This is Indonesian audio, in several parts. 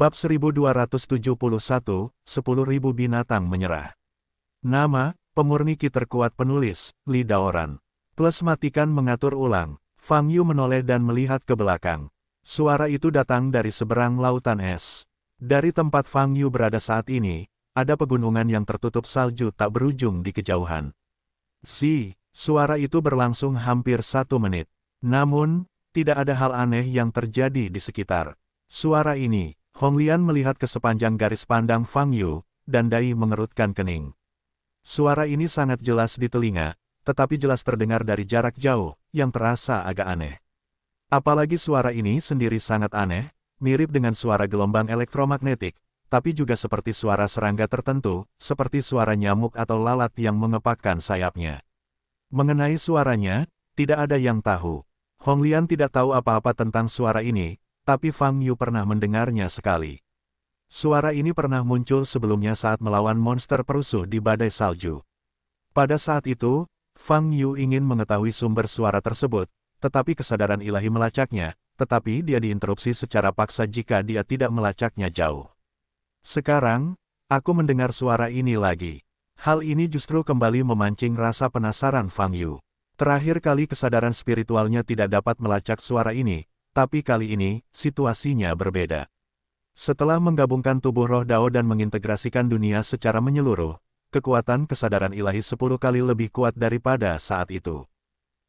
Bab 1271, 10.000 binatang menyerah. Nama, pemurni ki terkuat penulis, Li Daoran. Plus matikan mengatur ulang, Fang Yu menoleh dan melihat ke belakang. Suara itu datang dari seberang lautan es. Dari tempat Fang Yu berada saat ini, ada pegunungan yang tertutup salju tak berujung di kejauhan. Si, suara itu berlangsung hampir satu menit. Namun, tidak ada hal aneh yang terjadi di sekitar. Suara ini, Hong Lian melihat ke sepanjang garis pandang Fang Yu, dan Dai mengerutkan kening. Suara ini sangat jelas di telinga, tetapi jelas terdengar dari jarak jauh, yang terasa agak aneh. Apalagi suara ini sendiri sangat aneh, mirip dengan suara gelombang elektromagnetik, tapi juga seperti suara serangga tertentu, seperti suara nyamuk atau lalat yang mengepakkan sayapnya. Mengenai suaranya, tidak ada yang tahu. Hong Lian tidak tahu apa-apa tentang suara ini, tapi Fang Yu pernah mendengarnya sekali. Suara ini pernah muncul sebelumnya saat melawan monster perusuh di badai salju. Pada saat itu, Fang Yu ingin mengetahui sumber suara tersebut, tetapi kesadaran ilahi melacaknya, tetapi dia diinterupsi secara paksa jika dia tidak melacaknya jauh. Sekarang, aku mendengar suara ini lagi. Hal ini justru kembali memancing rasa penasaran Fang Yu. Terakhir kali kesadaran spiritualnya tidak dapat melacak suara ini, tapi kali ini, situasinya berbeda. Setelah menggabungkan tubuh roh Dao dan mengintegrasikan dunia secara menyeluruh, kekuatan kesadaran ilahi sepuluh kali lebih kuat daripada saat itu.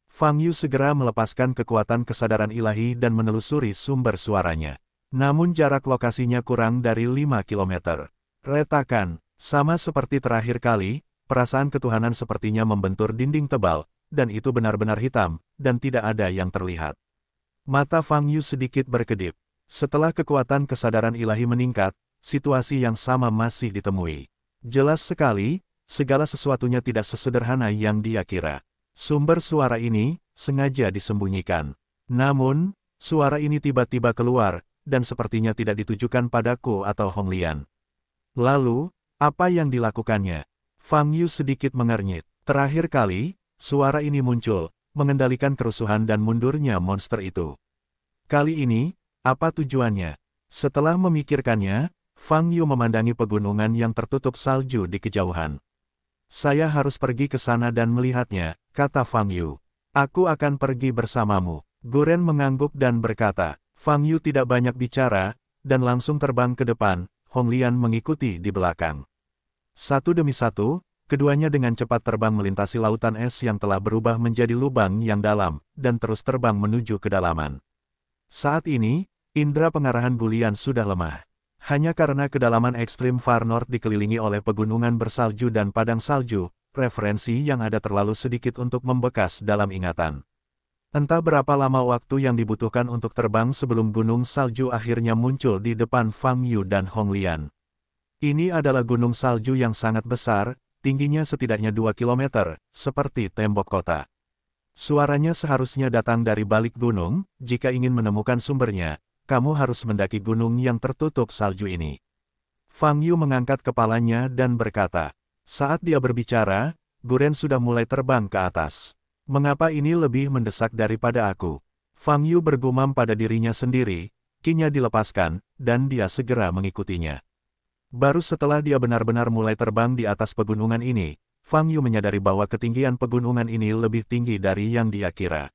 Fang Yu segera melepaskan kekuatan kesadaran ilahi dan menelusuri sumber suaranya. Namun jarak lokasinya kurang dari 5 km. Retakan, sama seperti terakhir kali, perasaan ketuhanan sepertinya membentur dinding tebal, dan itu benar-benar hitam, dan tidak ada yang terlihat. Mata Fang Yu sedikit berkedip. Setelah kekuatan kesadaran ilahi meningkat, situasi yang sama masih ditemui. Jelas sekali, segala sesuatunya tidak sesederhana yang dia kira. Sumber suara ini, sengaja disembunyikan. Namun, suara ini tiba-tiba keluar, dan sepertinya tidak ditujukan padaku atau Hong Lian. Lalu, apa yang dilakukannya? Fang Yu sedikit mengernyit. Terakhir kali, suara ini muncul, mengendalikan kerusuhan dan mundurnya monster itu. Kali ini, apa tujuannya? Setelah memikirkannya, Fang Yu memandangi pegunungan yang tertutup salju di kejauhan. Saya harus pergi ke sana dan melihatnya, kata Fang Yu. Aku akan pergi bersamamu. Guren mengangguk dan berkata, Fang Yu tidak banyak bicara, dan langsung terbang ke depan, Hong Lian mengikuti di belakang. Satu demi satu, keduanya dengan cepat terbang melintasi lautan es yang telah berubah menjadi lubang yang dalam, dan terus terbang menuju kedalaman. Saat ini, indera pengarahan bulian sudah lemah. Hanya karena kedalaman ekstrim Far North dikelilingi oleh pegunungan bersalju dan padang salju, referensi yang ada terlalu sedikit untuk membekas dalam ingatan. Entah berapa lama waktu yang dibutuhkan untuk terbang sebelum gunung salju akhirnya muncul di depan Fang Yu dan Hong Lian. Ini adalah gunung salju yang sangat besar, tingginya setidaknya 2 km, seperti tembok kota. Suaranya seharusnya datang dari balik gunung, jika ingin menemukan sumbernya, kamu harus mendaki gunung yang tertutup salju ini. Fang Yu mengangkat kepalanya dan berkata, saat dia berbicara, Guren sudah mulai terbang ke atas. Mengapa ini lebih mendesak daripada aku? Fang Yu bergumam pada dirinya sendiri, kinya dilepaskan, dan dia segera mengikutinya. Baru setelah dia benar-benar mulai terbang di atas pegunungan ini, Fang Yu menyadari bahwa ketinggian pegunungan ini lebih tinggi dari yang dia kira.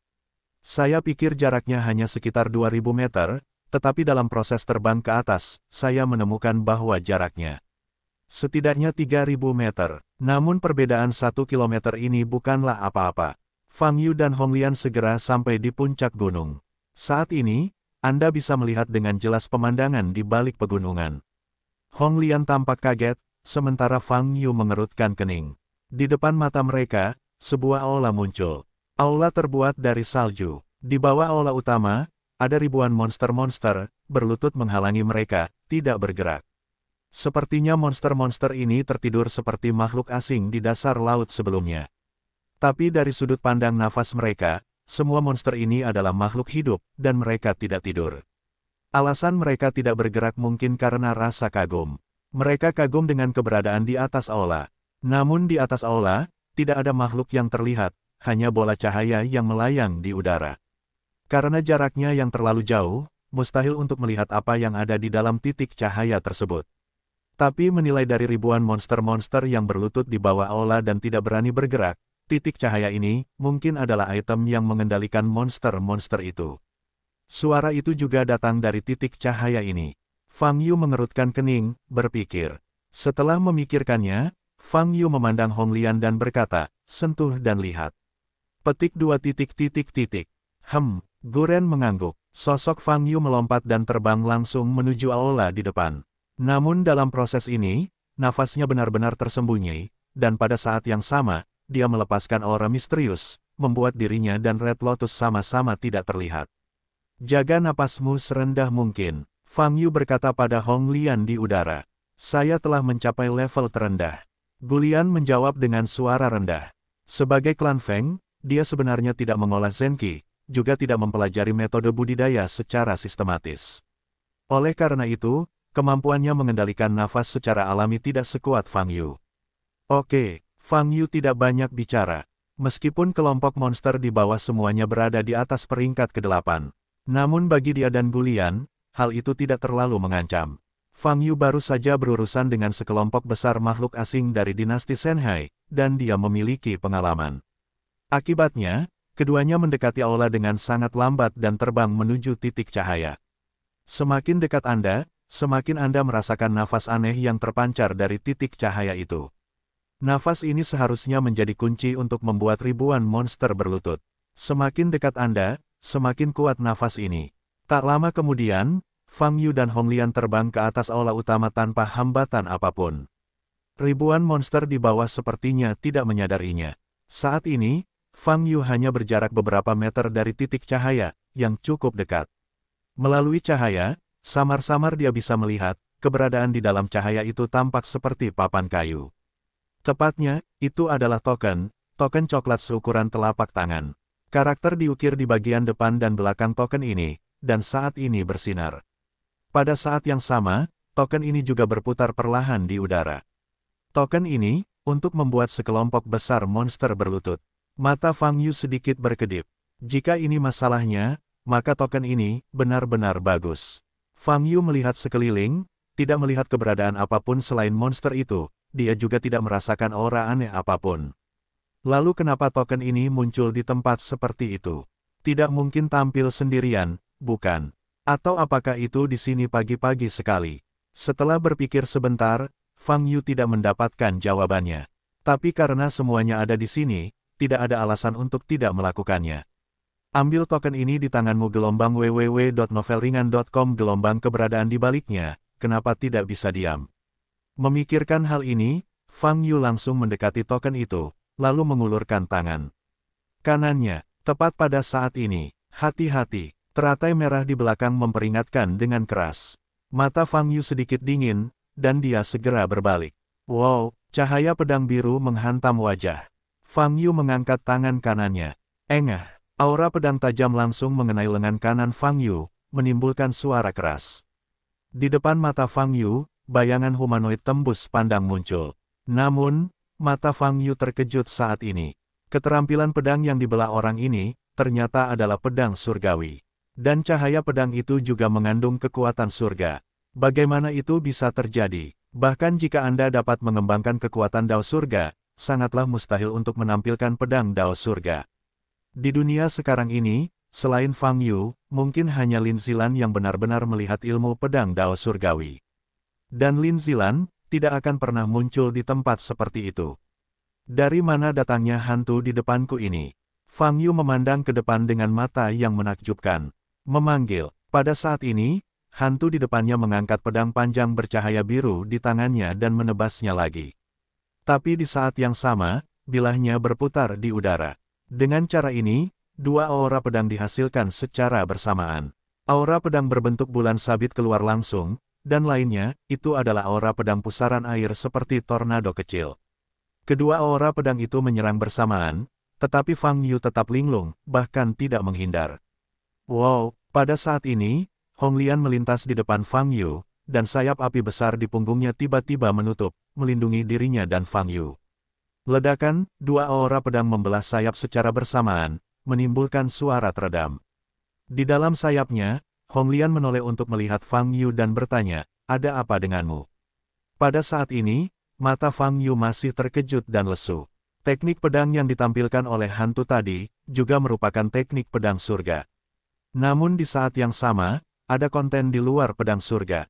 Saya pikir jaraknya hanya sekitar 2000 meter, tetapi dalam proses terbang ke atas, saya menemukan bahwa jaraknya setidaknya 3000 meter. Namun perbedaan 1 kilometer ini bukanlah apa-apa. Fang Yu dan Hong Lian segera sampai di puncak gunung. Saat ini, Anda bisa melihat dengan jelas pemandangan di balik pegunungan. Hong Lian tampak kaget, sementara Fang Yu mengerutkan kening. Di depan mata mereka, sebuah aula muncul. Aula terbuat dari salju. Di bawah aula utama, ada ribuan monster-monster, berlutut menghalangi mereka, tidak bergerak. Sepertinya monster-monster ini tertidur seperti makhluk asing di dasar laut sebelumnya. Tapi dari sudut pandang nafas mereka, semua monster ini adalah makhluk hidup, dan mereka tidak tidur. Alasan mereka tidak bergerak mungkin karena rasa kagum. Mereka kagum dengan keberadaan di atas aula. Namun di atas aula, tidak ada makhluk yang terlihat, hanya bola cahaya yang melayang di udara. Karena jaraknya yang terlalu jauh, mustahil untuk melihat apa yang ada di dalam titik cahaya tersebut. Tapi menilai dari ribuan monster-monster yang berlutut di bawah aula dan tidak berani bergerak, titik cahaya ini mungkin adalah item yang mengendalikan monster-monster itu. Suara itu juga datang dari titik cahaya ini. Fang Yu mengerutkan kening, berpikir. Setelah memikirkannya, Fang Yu memandang Hong Lian dan berkata, sentuh dan lihat. Petik dua titik titik titik. Hem, Guren mengangguk. Sosok Fang Yu melompat dan terbang langsung menuju Aula di depan. Namun dalam proses ini, nafasnya benar-benar tersembunyi, dan pada saat yang sama, dia melepaskan aura misterius, membuat dirinya dan Red Lotus sama-sama tidak terlihat. Jaga napasmu serendah mungkin, Fang Yu berkata pada Hong Lian di udara. Saya telah mencapai level terendah. Gulian menjawab dengan suara rendah. Sebagai klan Feng, dia sebenarnya tidak mengolah Zenki, juga tidak mempelajari metode budidaya secara sistematis. Oleh karena itu, kemampuannya mengendalikan nafas secara alami tidak sekuat Fang Yu. Oke, Fang Yu tidak banyak bicara. Meskipun kelompok monster di bawah semuanya berada di atas peringkat ke-8, namun bagi dia dan Bulian, hal itu tidak terlalu mengancam. Fang Yu baru saja berurusan dengan sekelompok besar makhluk asing dari dinasti Shanghai, dan dia memiliki pengalaman. Akibatnya, keduanya mendekati aula dengan sangat lambat dan terbang menuju titik cahaya. Semakin dekat Anda, semakin Anda merasakan nafas aneh yang terpancar dari titik cahaya itu. Nafas ini seharusnya menjadi kunci untuk membuat ribuan monster berlutut. Semakin dekat Anda, semakin kuat nafas ini. Tak lama kemudian, Fang Yu dan Hong Lian terbang ke atas aula utama tanpa hambatan apapun. Ribuan monster di bawah sepertinya tidak menyadarinya. Saat ini, Fang Yu hanya berjarak beberapa meter dari titik cahaya, yang cukup dekat. Melalui cahaya, samar-samar dia bisa melihat, keberadaan di dalam cahaya itu tampak seperti papan kayu. Tepatnya, itu adalah token, token coklat seukuran telapak tangan. Karakter diukir di bagian depan dan belakang token ini, dan saat ini bersinar. Pada saat yang sama, token ini juga berputar perlahan di udara. Token ini, untuk membuat sekelompok besar monster berlutut. Mata Fang Yu sedikit berkedip. Jika ini masalahnya, maka token ini benar-benar bagus. Fang Yu melihat sekeliling, tidak melihat keberadaan apapun selain monster itu, dia juga tidak merasakan aura aneh apapun. Lalu kenapa token ini muncul di tempat seperti itu? Tidak mungkin tampil sendirian, bukan? Atau apakah itu di sini pagi-pagi sekali? Setelah berpikir sebentar, Fang Yu tidak mendapatkan jawabannya. Tapi karena semuanya ada di sini, tidak ada alasan untuk tidak melakukannya. Ambil token ini di tanganmu gelombang www.novelringan.com gelombang keberadaan di baliknya, kenapa tidak bisa diam. Memikirkan hal ini, Fang Yu langsung mendekati token itu, lalu mengulurkan tangan. Kanannya, tepat pada saat ini, hati-hati, teratai merah di belakang memperingatkan dengan keras. Mata Fang Yu sedikit dingin, dan dia segera berbalik. Wow, cahaya pedang biru menghantam wajah. Fang Yu mengangkat tangan kanannya. Engah, aura pedang tajam langsung mengenai lengan kanan Fang Yu, menimbulkan suara keras. Di depan mata Fang Yu, bayangan humanoid tembus pandang muncul. Namun, Mata Fang Yu terkejut saat ini. Keterampilan pedang yang dibelah orang ini, ternyata adalah pedang surgawi. Dan cahaya pedang itu juga mengandung kekuatan surga. Bagaimana itu bisa terjadi? Bahkan jika Anda dapat mengembangkan kekuatan Dao Surga, sangatlah mustahil untuk menampilkan pedang Dao Surga. Di dunia sekarang ini, selain Fang Yu, mungkin hanya Lin Zilan yang benar-benar melihat ilmu pedang Dao Surgawi. Dan Lin Zilan, tidak akan pernah muncul di tempat seperti itu. Dari mana datangnya hantu di depanku ini? Fang Yu memandang ke depan dengan mata yang menakjubkan. Memanggil, pada saat ini, hantu di depannya mengangkat pedang panjang bercahaya biru di tangannya dan menebasnya lagi. Tapi di saat yang sama, bilahnya berputar di udara. Dengan cara ini, dua aura pedang dihasilkan secara bersamaan. Aura pedang berbentuk bulan sabit keluar langsung, dan lainnya, itu adalah aura pedang pusaran air seperti tornado kecil. Kedua aura pedang itu menyerang bersamaan, tetapi Fang Yu tetap linglung, bahkan tidak menghindar. Wow, pada saat ini, Hong Lian melintas di depan Fang Yu, dan sayap api besar di punggungnya tiba-tiba menutup, melindungi dirinya dan Fang Yu. Ledakan, dua aura pedang membelah sayap secara bersamaan, menimbulkan suara teredam. Di dalam sayapnya, Hong Lian menoleh untuk melihat Fang Yu dan bertanya, ada apa denganmu? Pada saat ini, mata Fang Yu masih terkejut dan lesu. Teknik pedang yang ditampilkan oleh hantu tadi, juga merupakan teknik pedang surga. Namun di saat yang sama, ada konten di luar pedang surga.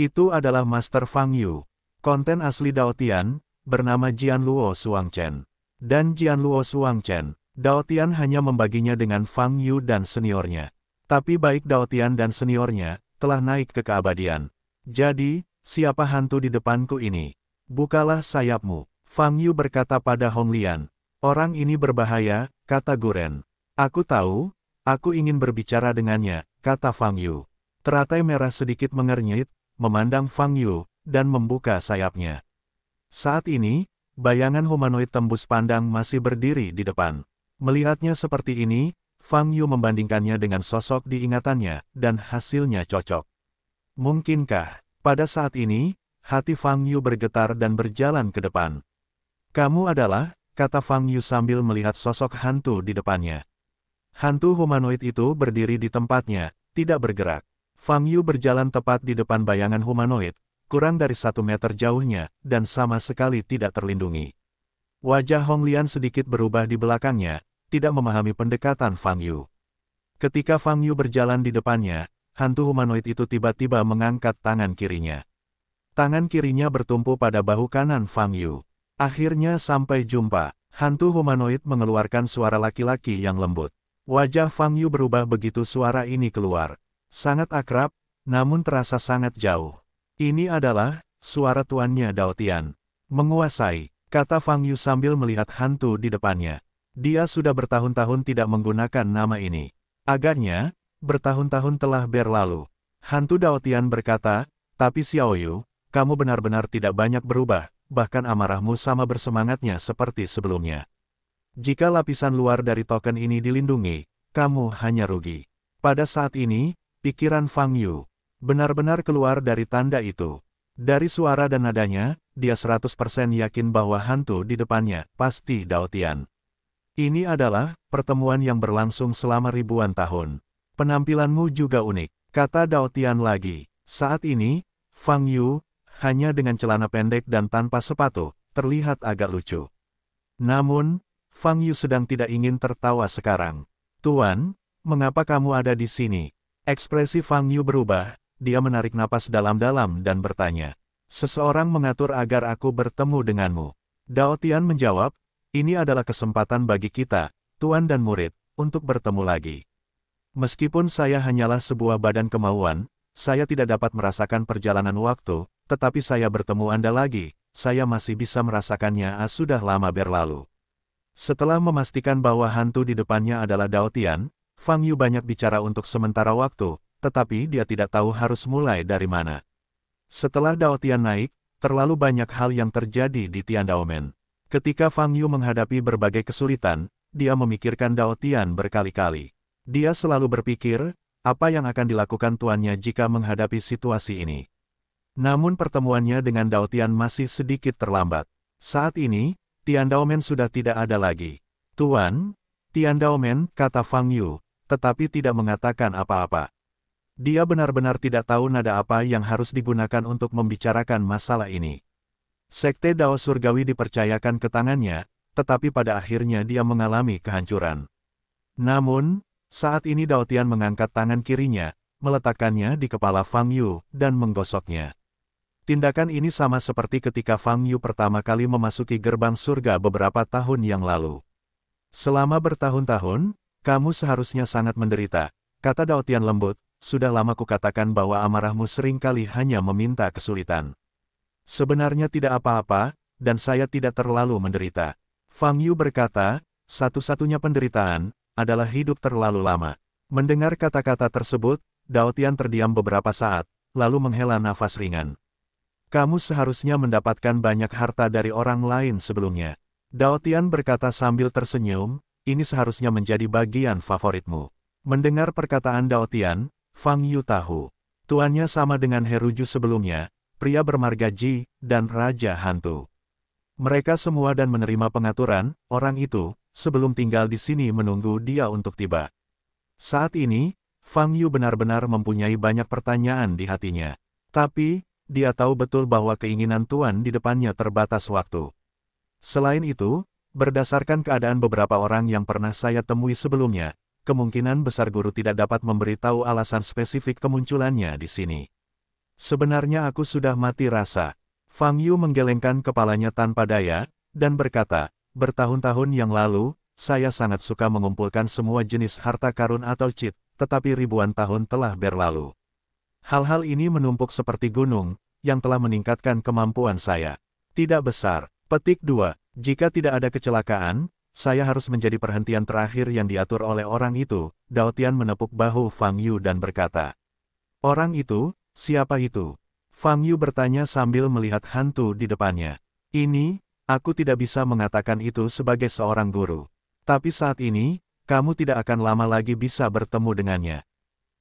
Itu adalah Master Fang Yu. Konten asli Dao Tian, bernama Jianluo Chen. Dan Jian Jianluo Suangchen, Dao Tian hanya membaginya dengan Fang Yu dan seniornya. Tapi baik Daotian dan seniornya, telah naik ke keabadian. Jadi, siapa hantu di depanku ini? Bukalah sayapmu. Fang Yu berkata pada Hong Lian. Orang ini berbahaya, kata Guren. Aku tahu, aku ingin berbicara dengannya, kata Fang Yu. Teratai merah sedikit mengernyit, memandang Fang Yu, dan membuka sayapnya. Saat ini, bayangan humanoid tembus pandang masih berdiri di depan. Melihatnya seperti ini, Fang Yu membandingkannya dengan sosok di ingatannya, dan hasilnya cocok. Mungkinkah, pada saat ini, hati Fang Yu bergetar dan berjalan ke depan. Kamu adalah, kata Fang Yu sambil melihat sosok hantu di depannya. Hantu humanoid itu berdiri di tempatnya, tidak bergerak. Fang Yu berjalan tepat di depan bayangan humanoid, kurang dari satu meter jauhnya, dan sama sekali tidak terlindungi. Wajah Hong Lian sedikit berubah di belakangnya, tidak memahami pendekatan Fang Yu. Ketika Fang Yu berjalan di depannya, hantu humanoid itu tiba-tiba mengangkat tangan kirinya. Tangan kirinya bertumpu pada bahu kanan Fang Yu. Akhirnya sampai jumpa, hantu humanoid mengeluarkan suara laki-laki yang lembut. Wajah Fang Yu berubah begitu suara ini keluar. Sangat akrab, namun terasa sangat jauh. Ini adalah suara tuannya Dao Tian. Menguasai, kata Fang Yu sambil melihat hantu di depannya. Dia sudah bertahun-tahun tidak menggunakan nama ini. Agaknya, bertahun-tahun telah berlalu. Hantu Daotian berkata, tapi Xiao Yu, kamu benar-benar tidak banyak berubah, bahkan amarahmu sama bersemangatnya seperti sebelumnya. Jika lapisan luar dari token ini dilindungi, kamu hanya rugi. Pada saat ini, pikiran Fang Yu benar-benar keluar dari tanda itu. Dari suara dan nadanya, dia 100% yakin bahwa hantu di depannya pasti Daotian. Ini adalah pertemuan yang berlangsung selama ribuan tahun. Penampilanmu juga unik, kata Dao Tian lagi. Saat ini, Fang Yu, hanya dengan celana pendek dan tanpa sepatu, terlihat agak lucu. Namun, Fang Yu sedang tidak ingin tertawa sekarang. Tuan, mengapa kamu ada di sini? Ekspresi Fang Yu berubah, dia menarik napas dalam-dalam dan bertanya. Seseorang mengatur agar aku bertemu denganmu. Dao Tian menjawab, ini adalah kesempatan bagi kita, tuan dan murid, untuk bertemu lagi. Meskipun saya hanyalah sebuah badan kemauan, saya tidak dapat merasakan perjalanan waktu, tetapi saya bertemu Anda lagi, saya masih bisa merasakannya ah, sudah lama berlalu. Setelah memastikan bahwa hantu di depannya adalah Dao Tian, Fang Yu banyak bicara untuk sementara waktu, tetapi dia tidak tahu harus mulai dari mana. Setelah Dao Tian naik, terlalu banyak hal yang terjadi di Tian Men. Ketika Fang Yu menghadapi berbagai kesulitan, dia memikirkan Dao Tian berkali-kali. Dia selalu berpikir, apa yang akan dilakukan tuannya jika menghadapi situasi ini. Namun pertemuannya dengan Dao Tian masih sedikit terlambat. Saat ini, Tian Daomen sudah tidak ada lagi. Tuan, Tian Daomen, kata Fang Yu, tetapi tidak mengatakan apa-apa. Dia benar-benar tidak tahu nada apa yang harus digunakan untuk membicarakan masalah ini. Sekte Dao Surgawi dipercayakan ke tangannya, tetapi pada akhirnya dia mengalami kehancuran. Namun, saat ini Dao Tian mengangkat tangan kirinya, meletakkannya di kepala Fang Yu, dan menggosoknya. Tindakan ini sama seperti ketika Fang Yu pertama kali memasuki gerbang surga beberapa tahun yang lalu. Selama bertahun-tahun, kamu seharusnya sangat menderita, kata Dao Tian lembut, sudah lama kukatakan bahwa amarahmu seringkali hanya meminta kesulitan. Sebenarnya tidak apa-apa, dan saya tidak terlalu menderita. Fang Yu berkata, satu-satunya penderitaan, adalah hidup terlalu lama. Mendengar kata-kata tersebut, Dao Tian terdiam beberapa saat, lalu menghela nafas ringan. Kamu seharusnya mendapatkan banyak harta dari orang lain sebelumnya. Dao Tian berkata sambil tersenyum, ini seharusnya menjadi bagian favoritmu. Mendengar perkataan Dao Tian, Fang Yu tahu. Tuannya sama dengan Heruju sebelumnya, pria bermarga Ji, dan Raja Hantu. Mereka semua dan menerima pengaturan, orang itu, sebelum tinggal di sini menunggu dia untuk tiba. Saat ini, Fang Yu benar-benar mempunyai banyak pertanyaan di hatinya. Tapi, dia tahu betul bahwa keinginan Tuan di depannya terbatas waktu. Selain itu, berdasarkan keadaan beberapa orang yang pernah saya temui sebelumnya, kemungkinan besar guru tidak dapat memberitahu alasan spesifik kemunculannya di sini. Sebenarnya aku sudah mati rasa. Fang Yu menggelengkan kepalanya tanpa daya, dan berkata, bertahun-tahun yang lalu, saya sangat suka mengumpulkan semua jenis harta karun atau cit, tetapi ribuan tahun telah berlalu. Hal-hal ini menumpuk seperti gunung, yang telah meningkatkan kemampuan saya. Tidak besar. Petik 2. Jika tidak ada kecelakaan, saya harus menjadi perhentian terakhir yang diatur oleh orang itu, Daotian menepuk bahu Fang Yu dan berkata. Orang itu, Siapa itu? Fang Yu bertanya sambil melihat hantu di depannya. Ini, aku tidak bisa mengatakan itu sebagai seorang guru. Tapi saat ini, kamu tidak akan lama lagi bisa bertemu dengannya.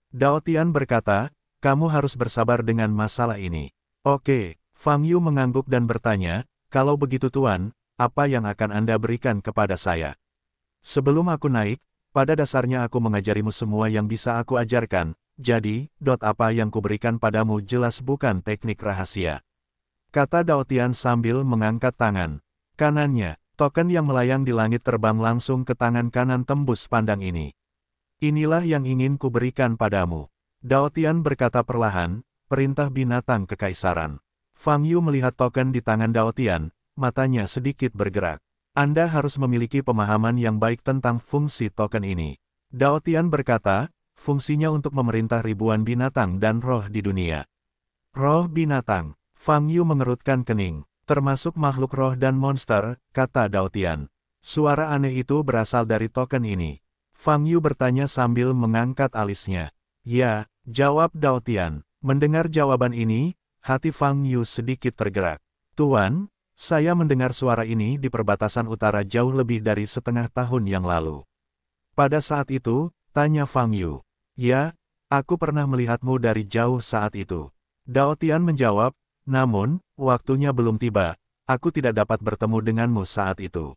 Dao Tian berkata, kamu harus bersabar dengan masalah ini. Oke, Fang Yu mengangguk dan bertanya, kalau begitu Tuan, apa yang akan Anda berikan kepada saya? Sebelum aku naik, pada dasarnya aku mengajarimu semua yang bisa aku ajarkan, jadi, dot apa yang kuberikan padamu jelas bukan teknik rahasia. Kata Daotian sambil mengangkat tangan. Kanannya, token yang melayang di langit terbang langsung ke tangan kanan tembus pandang ini. Inilah yang ingin kuberikan padamu. Daotian berkata perlahan, perintah binatang kekaisaran. Fang Yu melihat token di tangan Daotian, matanya sedikit bergerak. Anda harus memiliki pemahaman yang baik tentang fungsi token ini. Daotian berkata, fungsinya untuk memerintah ribuan binatang dan roh di dunia. Roh binatang, Fang Yu mengerutkan kening, termasuk makhluk roh dan monster, kata Tian. Suara aneh itu berasal dari token ini. Fang Yu bertanya sambil mengangkat alisnya. Ya, jawab Tian. Mendengar jawaban ini, hati Fang Yu sedikit tergerak. Tuan, saya mendengar suara ini di perbatasan utara jauh lebih dari setengah tahun yang lalu. Pada saat itu, tanya Fang Yu, Ya, aku pernah melihatmu dari jauh saat itu. Dao Tian menjawab, namun, waktunya belum tiba, aku tidak dapat bertemu denganmu saat itu.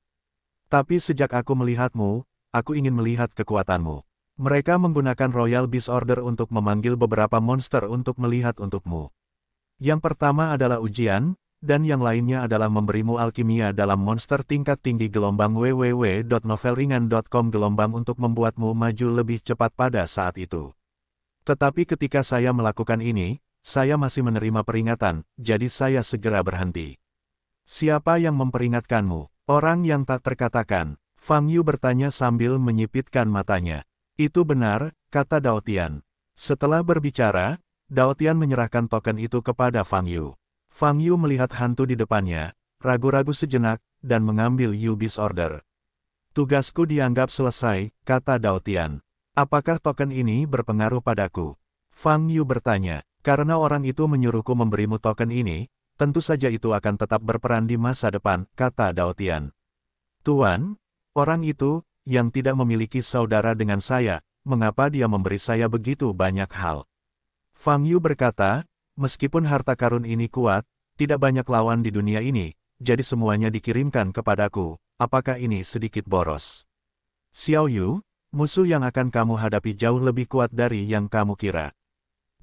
Tapi sejak aku melihatmu, aku ingin melihat kekuatanmu. Mereka menggunakan Royal Beast Order untuk memanggil beberapa monster untuk melihat untukmu. Yang pertama adalah ujian, dan yang lainnya adalah memberimu alkimia dalam monster tingkat tinggi gelombang www.novelringan.com gelombang untuk membuatmu maju lebih cepat pada saat itu. Tetapi ketika saya melakukan ini, saya masih menerima peringatan, jadi saya segera berhenti. Siapa yang memperingatkanmu? Orang yang tak terkatakan. Fang Yu bertanya sambil menyipitkan matanya. Itu benar, kata Daotian. Setelah berbicara, Daotian menyerahkan token itu kepada Fang Yu. Fang Yu melihat hantu di depannya, ragu-ragu sejenak, dan mengambil Yubis Order. Tugasku dianggap selesai, kata Dao Tian. Apakah token ini berpengaruh padaku? Fang Yu bertanya, karena orang itu menyuruhku memberimu token ini, tentu saja itu akan tetap berperan di masa depan, kata Dao Tian. Tuan, orang itu, yang tidak memiliki saudara dengan saya, mengapa dia memberi saya begitu banyak hal? Fang Yu berkata, Meskipun harta karun ini kuat, tidak banyak lawan di dunia ini, jadi semuanya dikirimkan kepadaku, apakah ini sedikit boros? Xiao Yu, musuh yang akan kamu hadapi jauh lebih kuat dari yang kamu kira.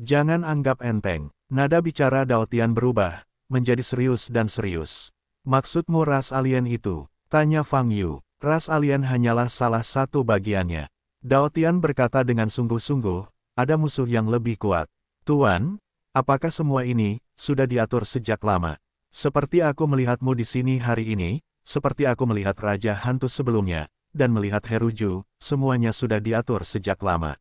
Jangan anggap enteng. Nada bicara Dao Tian berubah, menjadi serius dan serius. Maksudmu ras alien itu? Tanya Fang Yu. Ras alien hanyalah salah satu bagiannya. Dao Tian berkata dengan sungguh-sungguh, ada musuh yang lebih kuat. Tuan, Apakah semua ini sudah diatur sejak lama? Seperti aku melihatmu di sini hari ini, seperti aku melihat Raja Hantu sebelumnya, dan melihat Heruju, semuanya sudah diatur sejak lama.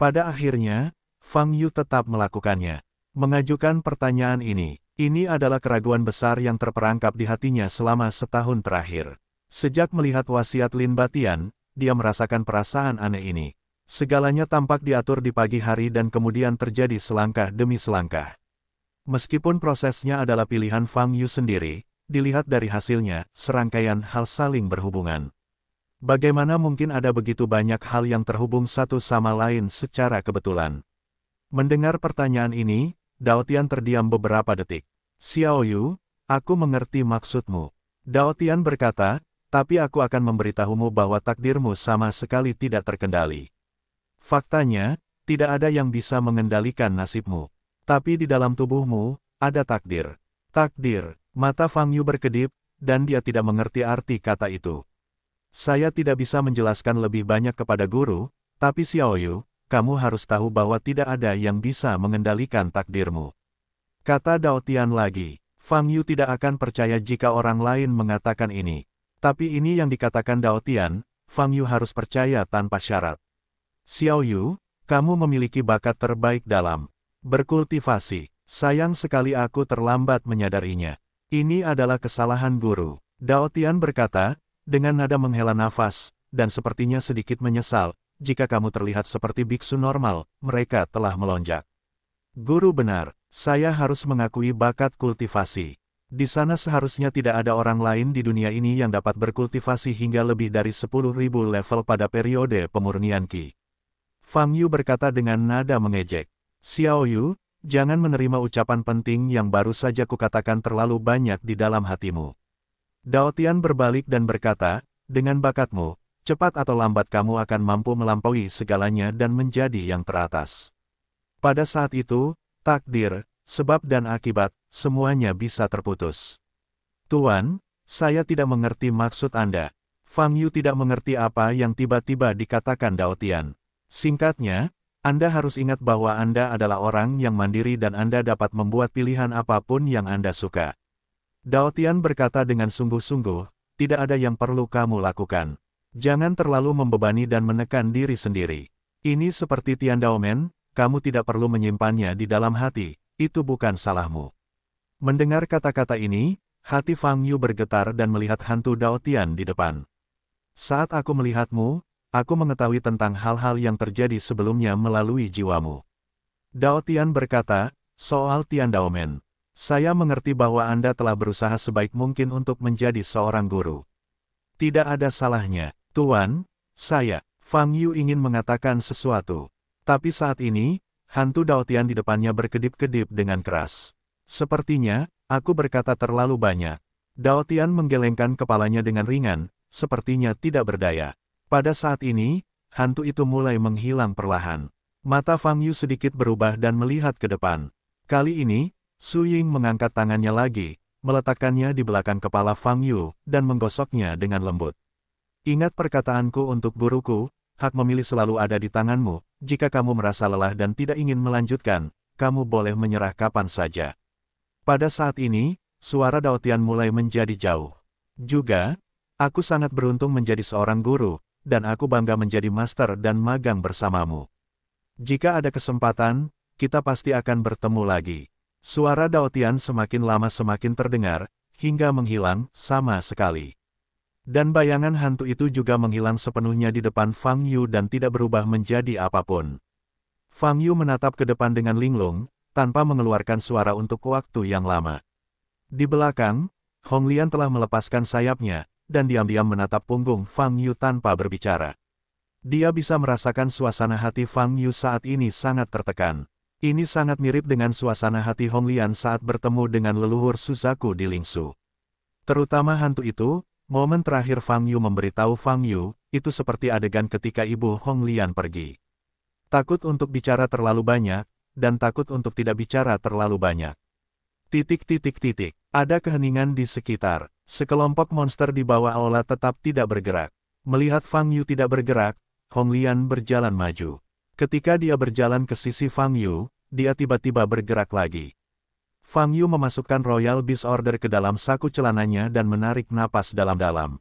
Pada akhirnya, Fang Yu tetap melakukannya. Mengajukan pertanyaan ini, ini adalah keraguan besar yang terperangkap di hatinya selama setahun terakhir. Sejak melihat wasiat Lin Batian, dia merasakan perasaan aneh ini. Segalanya tampak diatur di pagi hari dan kemudian terjadi selangkah demi selangkah. Meskipun prosesnya adalah pilihan Fang Yu sendiri, dilihat dari hasilnya, serangkaian hal saling berhubungan. Bagaimana mungkin ada begitu banyak hal yang terhubung satu sama lain secara kebetulan? Mendengar pertanyaan ini, Dao Tian terdiam beberapa detik. Xiao Yu, aku mengerti maksudmu. Dao Tian berkata, tapi aku akan memberitahumu bahwa takdirmu sama sekali tidak terkendali. Faktanya, tidak ada yang bisa mengendalikan nasibmu. Tapi di dalam tubuhmu, ada takdir. Takdir, mata Fang Yu berkedip, dan dia tidak mengerti arti kata itu. Saya tidak bisa menjelaskan lebih banyak kepada guru, tapi Xiao Yu, kamu harus tahu bahwa tidak ada yang bisa mengendalikan takdirmu. Kata Dao Tian lagi, Fang Yu tidak akan percaya jika orang lain mengatakan ini. Tapi ini yang dikatakan Dao Tian, Fang Yu harus percaya tanpa syarat. Xiao Yu, kamu memiliki bakat terbaik dalam berkultivasi. Sayang sekali aku terlambat menyadarinya. Ini adalah kesalahan guru. Dao Tian berkata, dengan nada menghela nafas, dan sepertinya sedikit menyesal, jika kamu terlihat seperti biksu normal, mereka telah melonjak. Guru benar, saya harus mengakui bakat kultivasi. Di sana seharusnya tidak ada orang lain di dunia ini yang dapat berkultivasi hingga lebih dari 10.000 level pada periode pemurnian Ki. Fang Yu berkata dengan nada mengejek. Xiao Yu, jangan menerima ucapan penting yang baru saja kukatakan terlalu banyak di dalam hatimu. Dao Tian berbalik dan berkata, dengan bakatmu, cepat atau lambat kamu akan mampu melampaui segalanya dan menjadi yang teratas. Pada saat itu, takdir, sebab dan akibat, semuanya bisa terputus. Tuan, saya tidak mengerti maksud Anda. Fang Yu tidak mengerti apa yang tiba-tiba dikatakan Dao Tian. Singkatnya, Anda harus ingat bahwa Anda adalah orang yang mandiri dan Anda dapat membuat pilihan apapun yang Anda suka. Dao Tian berkata dengan sungguh-sungguh, tidak ada yang perlu kamu lakukan. Jangan terlalu membebani dan menekan diri sendiri. Ini seperti Tian Daomen, kamu tidak perlu menyimpannya di dalam hati, itu bukan salahmu. Mendengar kata-kata ini, hati Fang Yu bergetar dan melihat hantu Dao Tian di depan. Saat aku melihatmu, aku mengetahui tentang hal-hal yang terjadi sebelumnya melalui jiwamu. Dao Tian berkata, soal Tian Daomen. Saya mengerti bahwa Anda telah berusaha sebaik mungkin untuk menjadi seorang guru. Tidak ada salahnya, Tuan, saya, Fang Yu ingin mengatakan sesuatu. Tapi saat ini, hantu Dao Tian di depannya berkedip-kedip dengan keras. Sepertinya, aku berkata terlalu banyak. Dao Tian menggelengkan kepalanya dengan ringan, sepertinya tidak berdaya. Pada saat ini, hantu itu mulai menghilang perlahan. Mata Fang Yu sedikit berubah dan melihat ke depan. Kali ini, Su Ying mengangkat tangannya lagi, meletakkannya di belakang kepala Fang Yu, dan menggosoknya dengan lembut. Ingat perkataanku untuk guruku, hak memilih selalu ada di tanganmu, jika kamu merasa lelah dan tidak ingin melanjutkan, kamu boleh menyerah kapan saja. Pada saat ini, suara Daotian mulai menjadi jauh. Juga, aku sangat beruntung menjadi seorang guru, dan aku bangga menjadi master dan magang bersamamu. Jika ada kesempatan, kita pasti akan bertemu lagi. Suara Daotian semakin lama semakin terdengar, hingga menghilang sama sekali. Dan bayangan hantu itu juga menghilang sepenuhnya di depan Fang Yu dan tidak berubah menjadi apapun. Fang Yu menatap ke depan dengan linglung, tanpa mengeluarkan suara untuk waktu yang lama. Di belakang, Hong Lian telah melepaskan sayapnya, dan diam-diam menatap punggung Fang Yu tanpa berbicara. Dia bisa merasakan suasana hati Fang Yu saat ini sangat tertekan. Ini sangat mirip dengan suasana hati Hong Lian saat bertemu dengan leluhur Suzaku di Lingsu. Terutama hantu itu, momen terakhir Fang Yu memberitahu Fang Yu, itu seperti adegan ketika ibu Hong Lian pergi. Takut untuk bicara terlalu banyak, dan takut untuk tidak bicara terlalu banyak. Titik titik titik. Ada keheningan di sekitar. Sekelompok monster di bawah aula tetap tidak bergerak. Melihat Fang Yu tidak bergerak, Hong Lian berjalan maju. Ketika dia berjalan ke sisi Fang Yu, dia tiba-tiba bergerak lagi. Fang Yu memasukkan Royal Beast Order ke dalam saku celananya dan menarik napas dalam-dalam.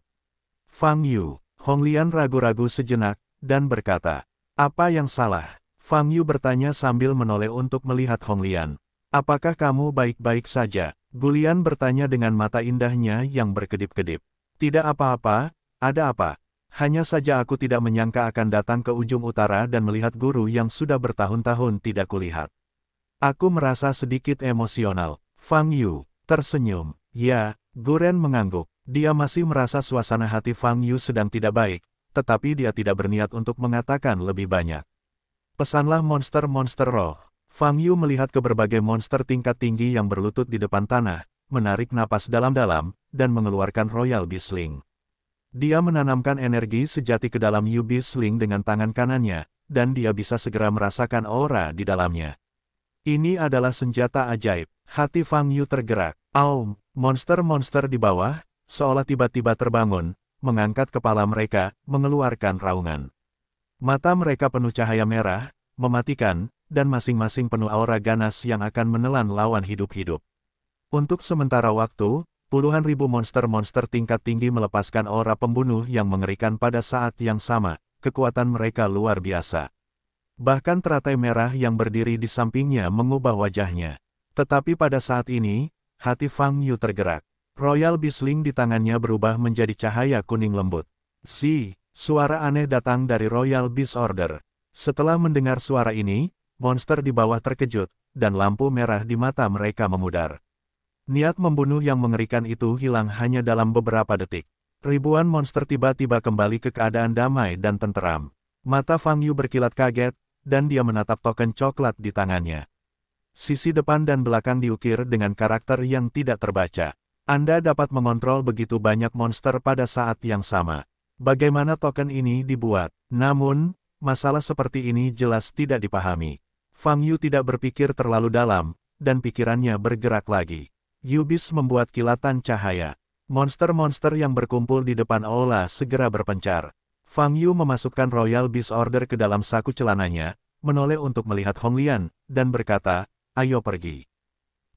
Fang Yu, Hong Lian ragu-ragu sejenak, dan berkata, Apa yang salah? Fang Yu bertanya sambil menoleh untuk melihat Hong Lian. Apakah kamu baik-baik saja? Gulian bertanya dengan mata indahnya yang berkedip-kedip. Tidak apa-apa, ada apa? Hanya saja aku tidak menyangka akan datang ke ujung utara dan melihat guru yang sudah bertahun-tahun tidak kulihat. Aku merasa sedikit emosional. Fang Yu tersenyum. Ya, Guren mengangguk. Dia masih merasa suasana hati Fang Yu sedang tidak baik, tetapi dia tidak berniat untuk mengatakan lebih banyak. Pesanlah monster-monster roh. Fang Yu melihat ke berbagai monster tingkat tinggi yang berlutut di depan tanah, menarik napas dalam-dalam, dan mengeluarkan Royal Bisling. Dia menanamkan energi sejati ke dalam Yu Bisling dengan tangan kanannya, dan dia bisa segera merasakan aura di dalamnya. Ini adalah senjata ajaib. Hati Fang Yu tergerak. Aum, monster-monster di bawah, seolah tiba-tiba terbangun, mengangkat kepala mereka, mengeluarkan raungan. Mata mereka penuh cahaya merah, mematikan, dan masing-masing penuh aura ganas yang akan menelan lawan hidup-hidup. Untuk sementara waktu, puluhan ribu monster-monster tingkat tinggi melepaskan aura pembunuh yang mengerikan pada saat yang sama, kekuatan mereka luar biasa. Bahkan teratai merah yang berdiri di sampingnya mengubah wajahnya. Tetapi pada saat ini, hati Fang Yu tergerak. Royal Bisling di tangannya berubah menjadi cahaya kuning lembut. Si, suara aneh datang dari Royal Bis Order. Setelah mendengar suara ini, monster di bawah terkejut, dan lampu merah di mata mereka memudar. Niat membunuh yang mengerikan itu hilang hanya dalam beberapa detik. Ribuan monster tiba-tiba kembali ke keadaan damai dan tenteram. Mata Fang Yu berkilat kaget, dan dia menatap token coklat di tangannya. Sisi depan dan belakang diukir dengan karakter yang tidak terbaca. Anda dapat mengontrol begitu banyak monster pada saat yang sama. Bagaimana token ini dibuat? Namun, masalah seperti ini jelas tidak dipahami. Fang Yu tidak berpikir terlalu dalam, dan pikirannya bergerak lagi. Yubis membuat kilatan cahaya. Monster-monster yang berkumpul di depan aula segera berpencar. Fang Yu memasukkan Royal Beast Order ke dalam saku celananya, menoleh untuk melihat Honglian, dan berkata, ayo pergi.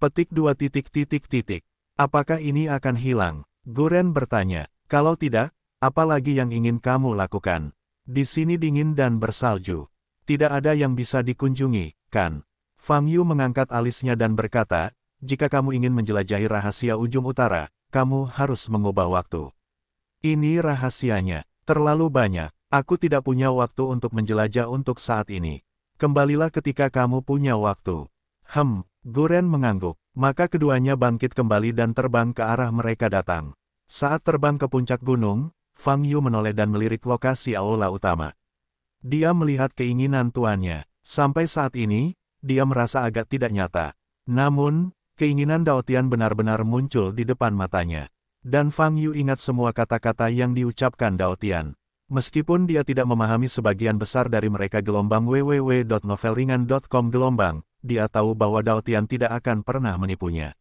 Petik dua titik titik titik. Apakah ini akan hilang? Guren bertanya. Kalau tidak, apa lagi yang ingin kamu lakukan? Di sini dingin dan bersalju. Tidak ada yang bisa dikunjungi, kan? Fang Yu mengangkat alisnya dan berkata, jika kamu ingin menjelajahi rahasia ujung utara, kamu harus mengubah waktu. Ini rahasianya, terlalu banyak. Aku tidak punya waktu untuk menjelajah untuk saat ini. Kembalilah ketika kamu punya waktu. Hem, Guren mengangguk. Maka keduanya bangkit kembali dan terbang ke arah mereka datang. Saat terbang ke puncak gunung, Fang Yu menoleh dan melirik lokasi aula utama. Dia melihat keinginan tuannya. Sampai saat ini, dia merasa agak tidak nyata. Namun, keinginan Daotian benar-benar muncul di depan matanya. Dan Fang Yu ingat semua kata-kata yang diucapkan Daotian. Meskipun dia tidak memahami sebagian besar dari mereka gelombang www.novelringan.com gelombang, dia tahu bahwa Daotian tidak akan pernah menipunya.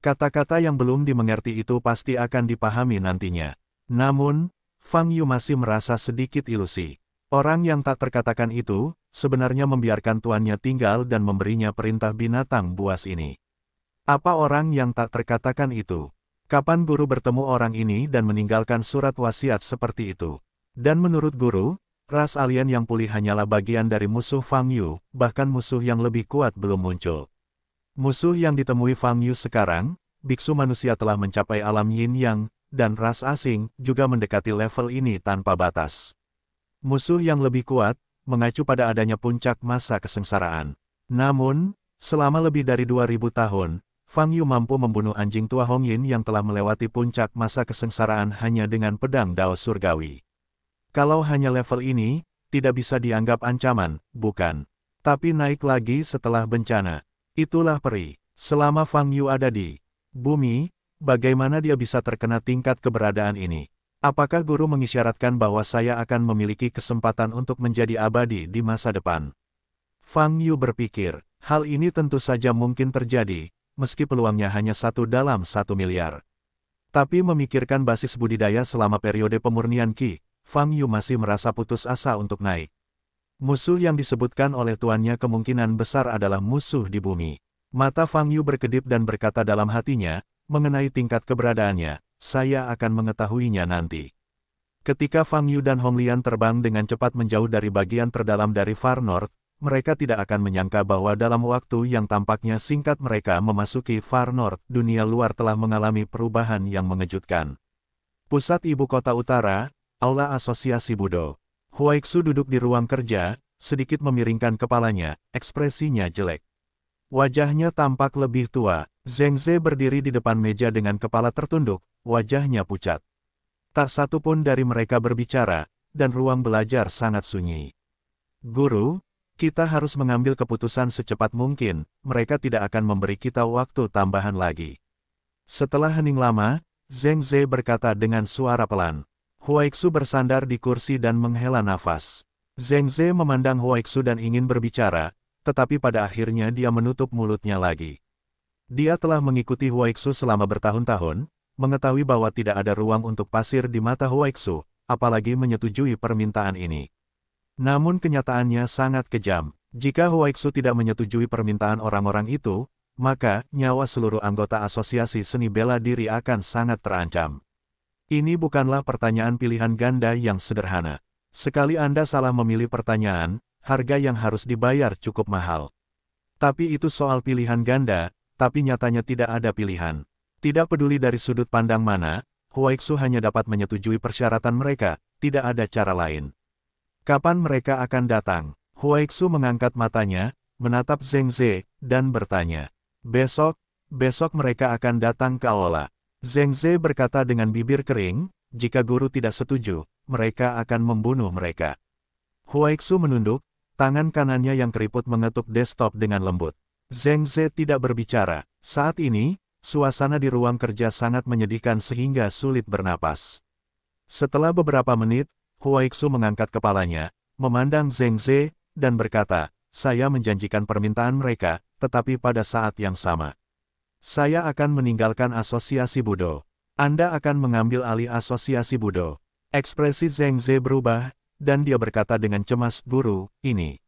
Kata-kata yang belum dimengerti itu pasti akan dipahami nantinya. Namun, Fang Yu masih merasa sedikit ilusi. Orang yang tak terkatakan itu, sebenarnya membiarkan tuannya tinggal dan memberinya perintah binatang buas ini. Apa orang yang tak terkatakan itu? Kapan guru bertemu orang ini dan meninggalkan surat wasiat seperti itu? Dan menurut guru, ras alien yang pulih hanyalah bagian dari musuh Fang Yu, bahkan musuh yang lebih kuat belum muncul. Musuh yang ditemui Fang Yu sekarang, biksu manusia telah mencapai alam yin yang, dan ras asing juga mendekati level ini tanpa batas. Musuh yang lebih kuat, mengacu pada adanya puncak masa kesengsaraan. Namun, selama lebih dari 2000 tahun, Fang Yu mampu membunuh anjing tua Hong Yin yang telah melewati puncak masa kesengsaraan hanya dengan pedang Dao Surgawi. Kalau hanya level ini, tidak bisa dianggap ancaman, bukan. Tapi naik lagi setelah bencana. Itulah peri. Selama Fang Yu ada di bumi, bagaimana dia bisa terkena tingkat keberadaan ini? Apakah guru mengisyaratkan bahwa saya akan memiliki kesempatan untuk menjadi abadi di masa depan? Fang Yu berpikir, hal ini tentu saja mungkin terjadi, meski peluangnya hanya satu dalam satu miliar. Tapi memikirkan basis budidaya selama periode pemurnian Qi, Fang Yu masih merasa putus asa untuk naik. Musuh yang disebutkan oleh tuannya kemungkinan besar adalah musuh di bumi. Mata Fang Yu berkedip dan berkata dalam hatinya, mengenai tingkat keberadaannya, saya akan mengetahuinya nanti. Ketika Fang Yu dan Hong Lian terbang dengan cepat menjauh dari bagian terdalam dari Far North, mereka tidak akan menyangka bahwa dalam waktu yang tampaknya singkat mereka memasuki Far North, dunia luar telah mengalami perubahan yang mengejutkan. Pusat Ibu Kota Utara, Aula Asosiasi Budo. Huaiksu duduk di ruang kerja, sedikit memiringkan kepalanya, ekspresinya jelek. Wajahnya tampak lebih tua, Zheng Ze berdiri di depan meja dengan kepala tertunduk, wajahnya pucat. Tak satu pun dari mereka berbicara, dan ruang belajar sangat sunyi. Guru, kita harus mengambil keputusan secepat mungkin, mereka tidak akan memberi kita waktu tambahan lagi. Setelah hening lama, Zheng Ze berkata dengan suara pelan. Huaixu bersandar di kursi dan menghela nafas. Zheng Ze memandang Huaixu dan ingin berbicara, tetapi pada akhirnya dia menutup mulutnya lagi. Dia telah mengikuti Huaiksu selama bertahun-tahun, mengetahui bahwa tidak ada ruang untuk pasir di mata Huaiksu, apalagi menyetujui permintaan ini. Namun kenyataannya sangat kejam. Jika Huaiksu tidak menyetujui permintaan orang-orang itu, maka nyawa seluruh anggota asosiasi seni bela diri akan sangat terancam. Ini bukanlah pertanyaan pilihan ganda yang sederhana. Sekali Anda salah memilih pertanyaan, harga yang harus dibayar cukup mahal. Tapi itu soal pilihan ganda, tapi nyatanya tidak ada pilihan. Tidak peduli dari sudut pandang mana, Huaixu hanya dapat menyetujui persyaratan mereka, tidak ada cara lain. Kapan mereka akan datang? Huaixu mengangkat matanya, menatap Zheng Ze, dan bertanya. Besok, besok mereka akan datang ke aula. Zheng Ze berkata dengan bibir kering, jika guru tidak setuju, mereka akan membunuh mereka. Huaixu menunduk, Tangan kanannya yang keriput mengetuk desktop dengan lembut. Zheng Ze tidak berbicara. Saat ini, suasana di ruang kerja sangat menyedihkan sehingga sulit bernapas. Setelah beberapa menit, Huaixu mengangkat kepalanya, memandang Zheng Ze, dan berkata, saya menjanjikan permintaan mereka, tetapi pada saat yang sama. Saya akan meninggalkan asosiasi Budo. Anda akan mengambil alih asosiasi Budo. Ekspresi Zheng Ze berubah, dan dia berkata dengan cemas, Guru, ini.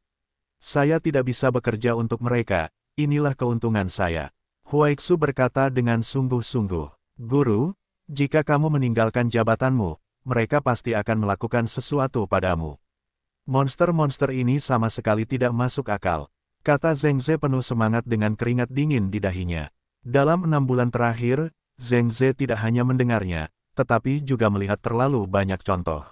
Saya tidak bisa bekerja untuk mereka, inilah keuntungan saya. Huaiksu berkata dengan sungguh-sungguh, Guru, jika kamu meninggalkan jabatanmu, mereka pasti akan melakukan sesuatu padamu. Monster-monster ini sama sekali tidak masuk akal, kata Zeng Zhe penuh semangat dengan keringat dingin di dahinya. Dalam enam bulan terakhir, Zeng Zhe tidak hanya mendengarnya, tetapi juga melihat terlalu banyak contoh.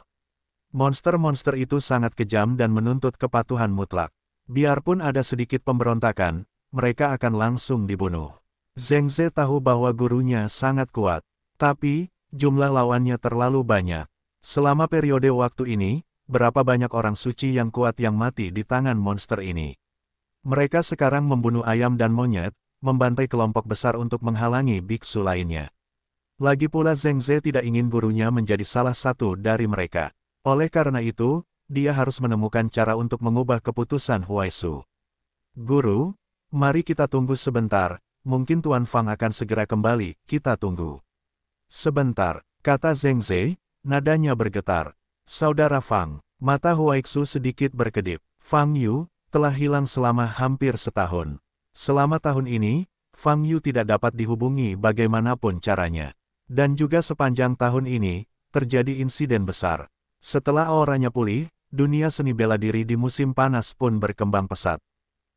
Monster-monster itu sangat kejam dan menuntut kepatuhan mutlak. Biarpun ada sedikit pemberontakan, mereka akan langsung dibunuh. Zheng Ze tahu bahwa gurunya sangat kuat, tapi jumlah lawannya terlalu banyak. Selama periode waktu ini, berapa banyak orang suci yang kuat yang mati di tangan monster ini. Mereka sekarang membunuh ayam dan monyet, membantai kelompok besar untuk menghalangi biksu lainnya. Lagi pula Zheng Ze tidak ingin gurunya menjadi salah satu dari mereka. Oleh karena itu, dia harus menemukan cara untuk mengubah keputusan Huaisu. Guru, mari kita tunggu sebentar, mungkin Tuan Fang akan segera kembali, kita tunggu. Sebentar, kata Zheng Zhe, nadanya bergetar. Saudara Fang, mata Huaisu sedikit berkedip. Fang Yu, telah hilang selama hampir setahun. Selama tahun ini, Fang Yu tidak dapat dihubungi bagaimanapun caranya. Dan juga sepanjang tahun ini, terjadi insiden besar. Setelah auranya pulih, dunia seni bela diri di musim panas pun berkembang pesat.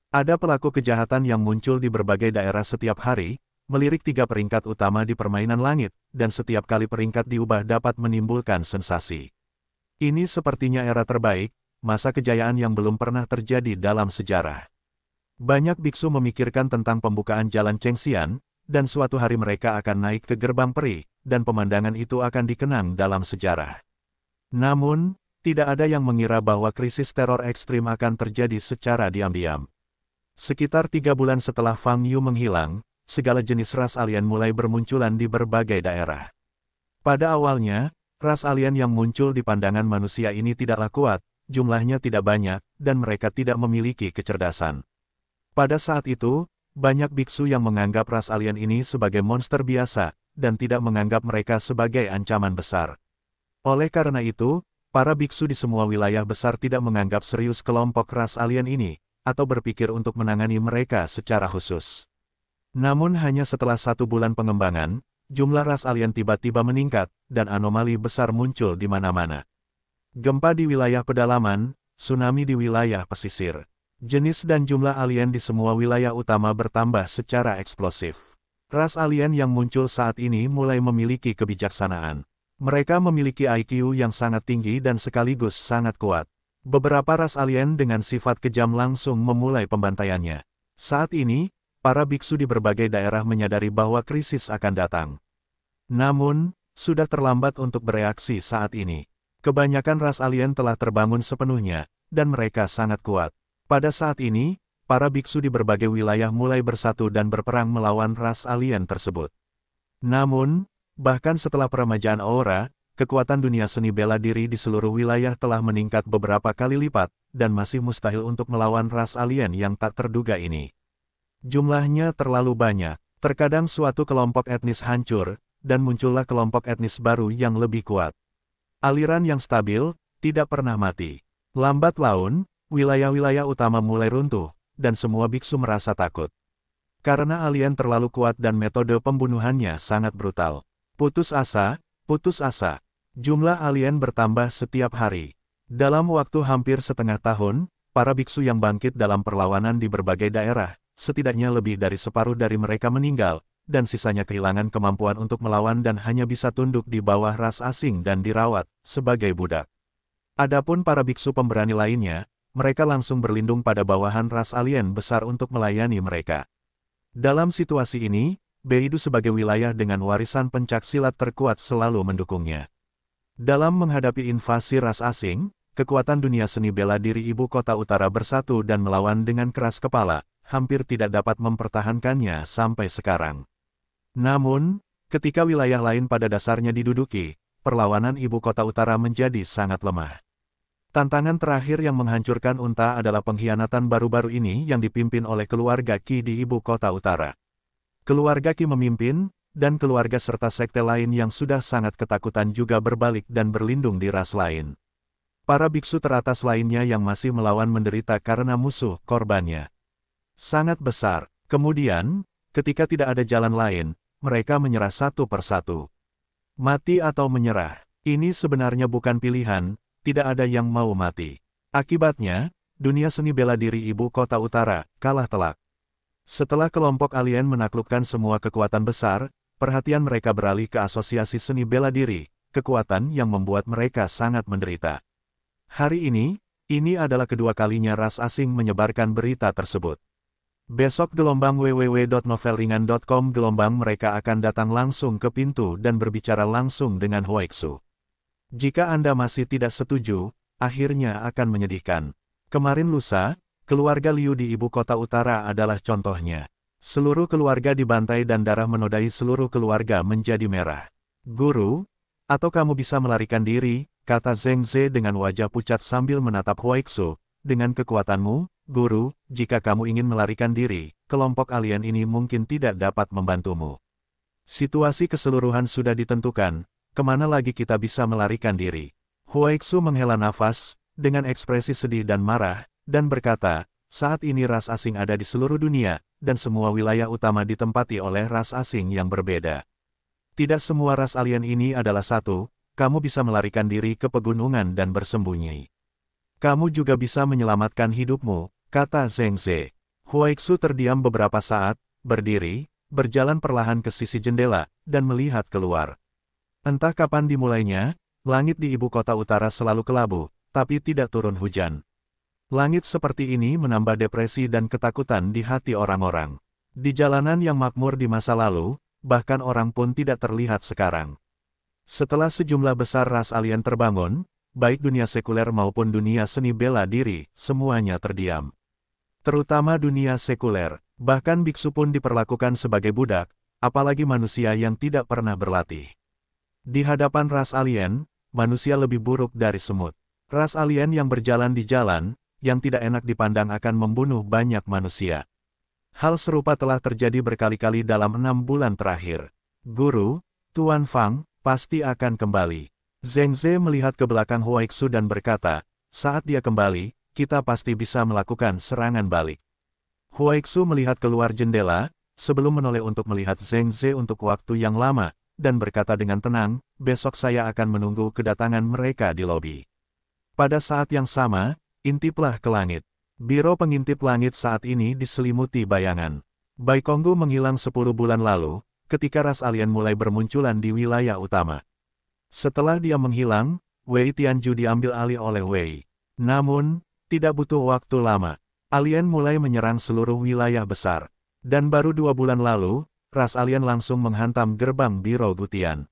Ada pelaku kejahatan yang muncul di berbagai daerah setiap hari, melirik tiga peringkat utama di permainan langit, dan setiap kali peringkat diubah dapat menimbulkan sensasi. Ini sepertinya era terbaik, masa kejayaan yang belum pernah terjadi dalam sejarah. Banyak biksu memikirkan tentang pembukaan jalan Chengxian, dan suatu hari mereka akan naik ke gerbang peri, dan pemandangan itu akan dikenang dalam sejarah. Namun, tidak ada yang mengira bahwa krisis teror ekstrim akan terjadi secara diam-diam. Sekitar tiga bulan setelah Fang Yu menghilang, segala jenis ras alien mulai bermunculan di berbagai daerah. Pada awalnya, ras alien yang muncul di pandangan manusia ini tidaklah kuat, jumlahnya tidak banyak, dan mereka tidak memiliki kecerdasan. Pada saat itu, banyak biksu yang menganggap ras alien ini sebagai monster biasa, dan tidak menganggap mereka sebagai ancaman besar. Oleh karena itu, para biksu di semua wilayah besar tidak menganggap serius kelompok ras alien ini, atau berpikir untuk menangani mereka secara khusus. Namun hanya setelah satu bulan pengembangan, jumlah ras alien tiba-tiba meningkat, dan anomali besar muncul di mana-mana. Gempa di wilayah pedalaman, tsunami di wilayah pesisir. Jenis dan jumlah alien di semua wilayah utama bertambah secara eksplosif. Ras alien yang muncul saat ini mulai memiliki kebijaksanaan. Mereka memiliki IQ yang sangat tinggi dan sekaligus sangat kuat. Beberapa ras alien dengan sifat kejam langsung memulai pembantaiannya. Saat ini, para biksu di berbagai daerah menyadari bahwa krisis akan datang. Namun, sudah terlambat untuk bereaksi saat ini. Kebanyakan ras alien telah terbangun sepenuhnya, dan mereka sangat kuat. Pada saat ini, para biksu di berbagai wilayah mulai bersatu dan berperang melawan ras alien tersebut. Namun, Bahkan setelah peremajaan Aura, kekuatan dunia seni bela diri di seluruh wilayah telah meningkat beberapa kali lipat, dan masih mustahil untuk melawan ras alien yang tak terduga ini. Jumlahnya terlalu banyak, terkadang suatu kelompok etnis hancur, dan muncullah kelompok etnis baru yang lebih kuat. Aliran yang stabil, tidak pernah mati. Lambat laun, wilayah-wilayah utama mulai runtuh, dan semua biksu merasa takut. Karena alien terlalu kuat dan metode pembunuhannya sangat brutal. Putus asa, putus asa. Jumlah alien bertambah setiap hari. Dalam waktu hampir setengah tahun, para biksu yang bangkit dalam perlawanan di berbagai daerah, setidaknya lebih dari separuh dari mereka meninggal, dan sisanya kehilangan kemampuan untuk melawan dan hanya bisa tunduk di bawah ras asing dan dirawat sebagai budak. Adapun para biksu pemberani lainnya, mereka langsung berlindung pada bawahan ras alien besar untuk melayani mereka. Dalam situasi ini, Beidu sebagai wilayah dengan warisan pencak silat terkuat selalu mendukungnya. Dalam menghadapi invasi ras asing, kekuatan dunia seni bela diri ibu kota utara bersatu dan melawan dengan keras kepala, hampir tidak dapat mempertahankannya sampai sekarang. Namun, ketika wilayah lain pada dasarnya diduduki, perlawanan ibu kota utara menjadi sangat lemah. Tantangan terakhir yang menghancurkan unta adalah pengkhianatan baru-baru ini yang dipimpin oleh keluarga Ki di ibu kota utara. Keluarga Ki memimpin, dan keluarga serta sekte lain yang sudah sangat ketakutan juga berbalik dan berlindung di ras lain. Para biksu teratas lainnya yang masih melawan menderita karena musuh korbannya. Sangat besar. Kemudian, ketika tidak ada jalan lain, mereka menyerah satu persatu. Mati atau menyerah, ini sebenarnya bukan pilihan, tidak ada yang mau mati. Akibatnya, dunia seni bela diri ibu kota utara, kalah telak. Setelah kelompok alien menaklukkan semua kekuatan besar, perhatian mereka beralih ke asosiasi seni bela diri, kekuatan yang membuat mereka sangat menderita. Hari ini, ini adalah kedua kalinya ras asing menyebarkan berita tersebut. Besok gelombang www.novelringan.com gelombang mereka akan datang langsung ke pintu dan berbicara langsung dengan Hoeksu. Jika Anda masih tidak setuju, akhirnya akan menyedihkan. Kemarin lusa, Keluarga Liu di ibu kota utara adalah contohnya. Seluruh keluarga dibantai dan darah menodai seluruh keluarga menjadi merah. Guru, atau kamu bisa melarikan diri, kata Zheng Ze dengan wajah pucat sambil menatap Huaixu. Dengan kekuatanmu, guru, jika kamu ingin melarikan diri, kelompok alien ini mungkin tidak dapat membantumu. Situasi keseluruhan sudah ditentukan, kemana lagi kita bisa melarikan diri? Huaixu menghela nafas, dengan ekspresi sedih dan marah, dan berkata, saat ini ras asing ada di seluruh dunia, dan semua wilayah utama ditempati oleh ras asing yang berbeda. Tidak semua ras alien ini adalah satu, kamu bisa melarikan diri ke pegunungan dan bersembunyi. Kamu juga bisa menyelamatkan hidupmu, kata Zeng Ze. Huaixu terdiam beberapa saat, berdiri, berjalan perlahan ke sisi jendela, dan melihat keluar. Entah kapan dimulainya, langit di ibu kota utara selalu kelabu, tapi tidak turun hujan. Langit seperti ini menambah depresi dan ketakutan di hati orang-orang. Di jalanan yang makmur di masa lalu, bahkan orang pun tidak terlihat sekarang. Setelah sejumlah besar ras alien terbangun, baik dunia sekuler maupun dunia seni bela diri, semuanya terdiam. Terutama dunia sekuler, bahkan biksu pun diperlakukan sebagai budak, apalagi manusia yang tidak pernah berlatih. Di hadapan ras alien, manusia lebih buruk dari semut. Ras alien yang berjalan di jalan, yang tidak enak dipandang akan membunuh banyak manusia. Hal serupa telah terjadi berkali-kali dalam enam bulan terakhir. Guru, Tuan Fang, pasti akan kembali. Zheng Ze melihat ke belakang Huaiksu dan berkata, saat dia kembali, kita pasti bisa melakukan serangan balik. Huaiksu melihat keluar jendela, sebelum menoleh untuk melihat Zheng Ze untuk waktu yang lama, dan berkata dengan tenang, besok saya akan menunggu kedatangan mereka di lobi. Pada saat yang sama, Intiplah ke langit. Biro pengintip langit saat ini diselimuti bayangan. Baikonggu menghilang 10 bulan lalu, ketika ras alien mulai bermunculan di wilayah utama. Setelah dia menghilang, Wei Tianju diambil alih oleh Wei. Namun, tidak butuh waktu lama. Alien mulai menyerang seluruh wilayah besar. Dan baru dua bulan lalu, ras alien langsung menghantam gerbang Biro Gutian.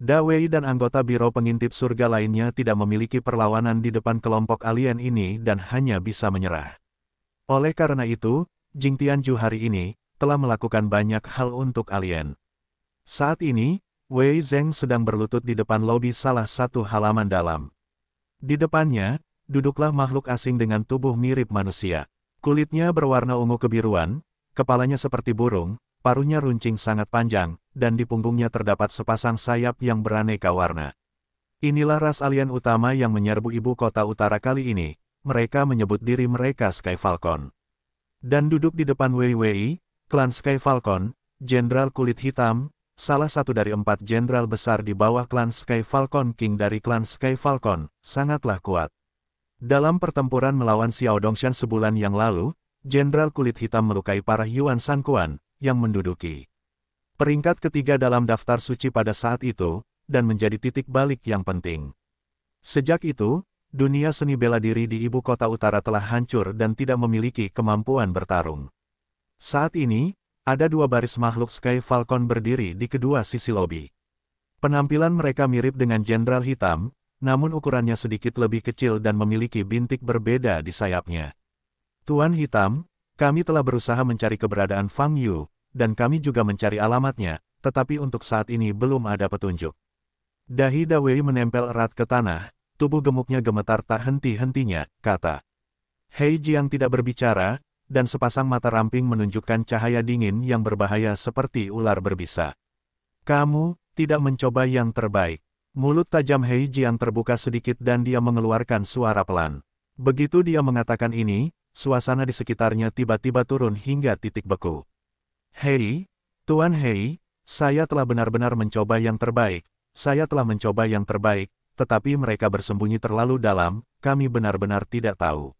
Dawei dan anggota Biro Pengintip Surga lainnya tidak memiliki perlawanan di depan kelompok alien ini dan hanya bisa menyerah. Oleh karena itu, Jing Tianju hari ini telah melakukan banyak hal untuk alien. Saat ini, Wei Zeng sedang berlutut di depan lobi salah satu halaman dalam. Di depannya, duduklah makhluk asing dengan tubuh mirip manusia. Kulitnya berwarna ungu kebiruan, kepalanya seperti burung, paruhnya runcing sangat panjang, dan di punggungnya terdapat sepasang sayap yang beraneka warna. Inilah ras alien utama yang menyerbu ibu kota utara kali ini, mereka menyebut diri mereka Sky Falcon. Dan duduk di depan Wei Wei, klan Sky Falcon, Jenderal Kulit Hitam, salah satu dari empat jenderal besar di bawah klan Sky Falcon King dari klan Sky Falcon, sangatlah kuat. Dalam pertempuran melawan Xiao Dongshan sebulan yang lalu, jenderal kulit hitam melukai parah Yuan Sanquan, yang menduduki peringkat ketiga dalam daftar suci pada saat itu, dan menjadi titik balik yang penting. Sejak itu, dunia seni bela diri di ibu kota utara telah hancur dan tidak memiliki kemampuan bertarung. Saat ini, ada dua baris makhluk Sky Falcon berdiri di kedua sisi lobi. Penampilan mereka mirip dengan jenderal hitam, namun ukurannya sedikit lebih kecil dan memiliki bintik berbeda di sayapnya. Tuan Hitam, kami telah berusaha mencari keberadaan Fang Yu, dan kami juga mencari alamatnya, tetapi untuk saat ini belum ada petunjuk. Dahi Dawei menempel erat ke tanah, tubuh gemuknya gemetar tak henti-hentinya, kata. Hei Jiang tidak berbicara, dan sepasang mata ramping menunjukkan cahaya dingin yang berbahaya seperti ular berbisa. Kamu, tidak mencoba yang terbaik. Mulut tajam Hei Jiang terbuka sedikit dan dia mengeluarkan suara pelan. Begitu dia mengatakan ini, suasana di sekitarnya tiba-tiba turun hingga titik beku. Hei, Tuan Hei, saya telah benar-benar mencoba yang terbaik, saya telah mencoba yang terbaik, tetapi mereka bersembunyi terlalu dalam, kami benar-benar tidak tahu.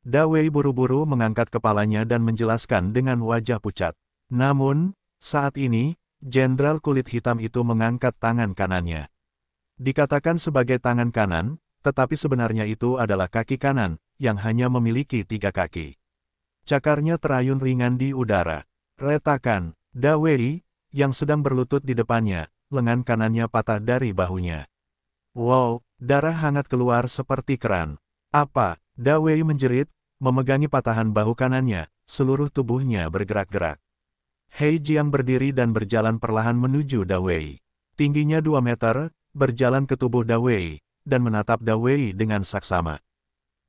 Dawei buru-buru mengangkat kepalanya dan menjelaskan dengan wajah pucat. Namun, saat ini, jenderal kulit hitam itu mengangkat tangan kanannya. Dikatakan sebagai tangan kanan, tetapi sebenarnya itu adalah kaki kanan, yang hanya memiliki tiga kaki. Cakarnya terayun ringan di udara. Retakan, Dawei, yang sedang berlutut di depannya, lengan kanannya patah dari bahunya. Wow, darah hangat keluar seperti keran. Apa? Dawei menjerit, memegangi patahan bahu kanannya, seluruh tubuhnya bergerak-gerak. Hei Jiang berdiri dan berjalan perlahan menuju Dawei. Tingginya 2 meter, berjalan ke tubuh Dawei, dan menatap Dawei dengan saksama.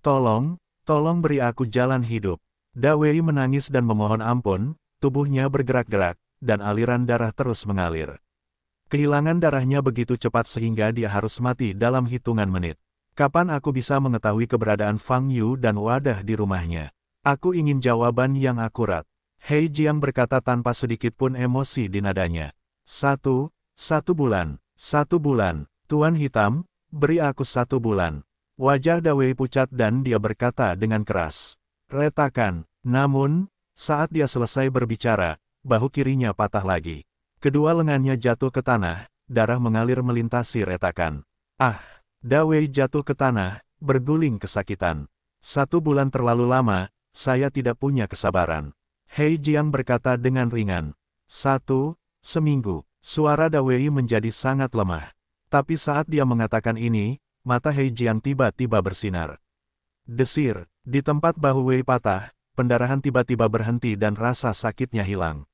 Tolong, tolong beri aku jalan hidup. Dawei menangis dan memohon ampun, tubuhnya bergerak-gerak, dan aliran darah terus mengalir. Kehilangan darahnya begitu cepat sehingga dia harus mati dalam hitungan menit. Kapan aku bisa mengetahui keberadaan Fang Yu dan wadah di rumahnya? Aku ingin jawaban yang akurat. Hei Jiang berkata tanpa sedikit pun emosi di nadanya. Satu, satu bulan, satu bulan, Tuan Hitam, beri aku satu bulan. Wajah Dawei pucat dan dia berkata dengan keras. Retakan, namun, saat dia selesai berbicara, bahu kirinya patah lagi. Kedua lengannya jatuh ke tanah, darah mengalir melintasi retakan. Ah, Dawei jatuh ke tanah, berguling kesakitan. Satu bulan terlalu lama, saya tidak punya kesabaran. Hei Jiang berkata dengan ringan. Satu, seminggu, suara Dawei menjadi sangat lemah. Tapi saat dia mengatakan ini, mata Hei Jiang tiba-tiba bersinar. Desir, di tempat bahu Wei patah, pendarahan tiba-tiba berhenti dan rasa sakitnya hilang.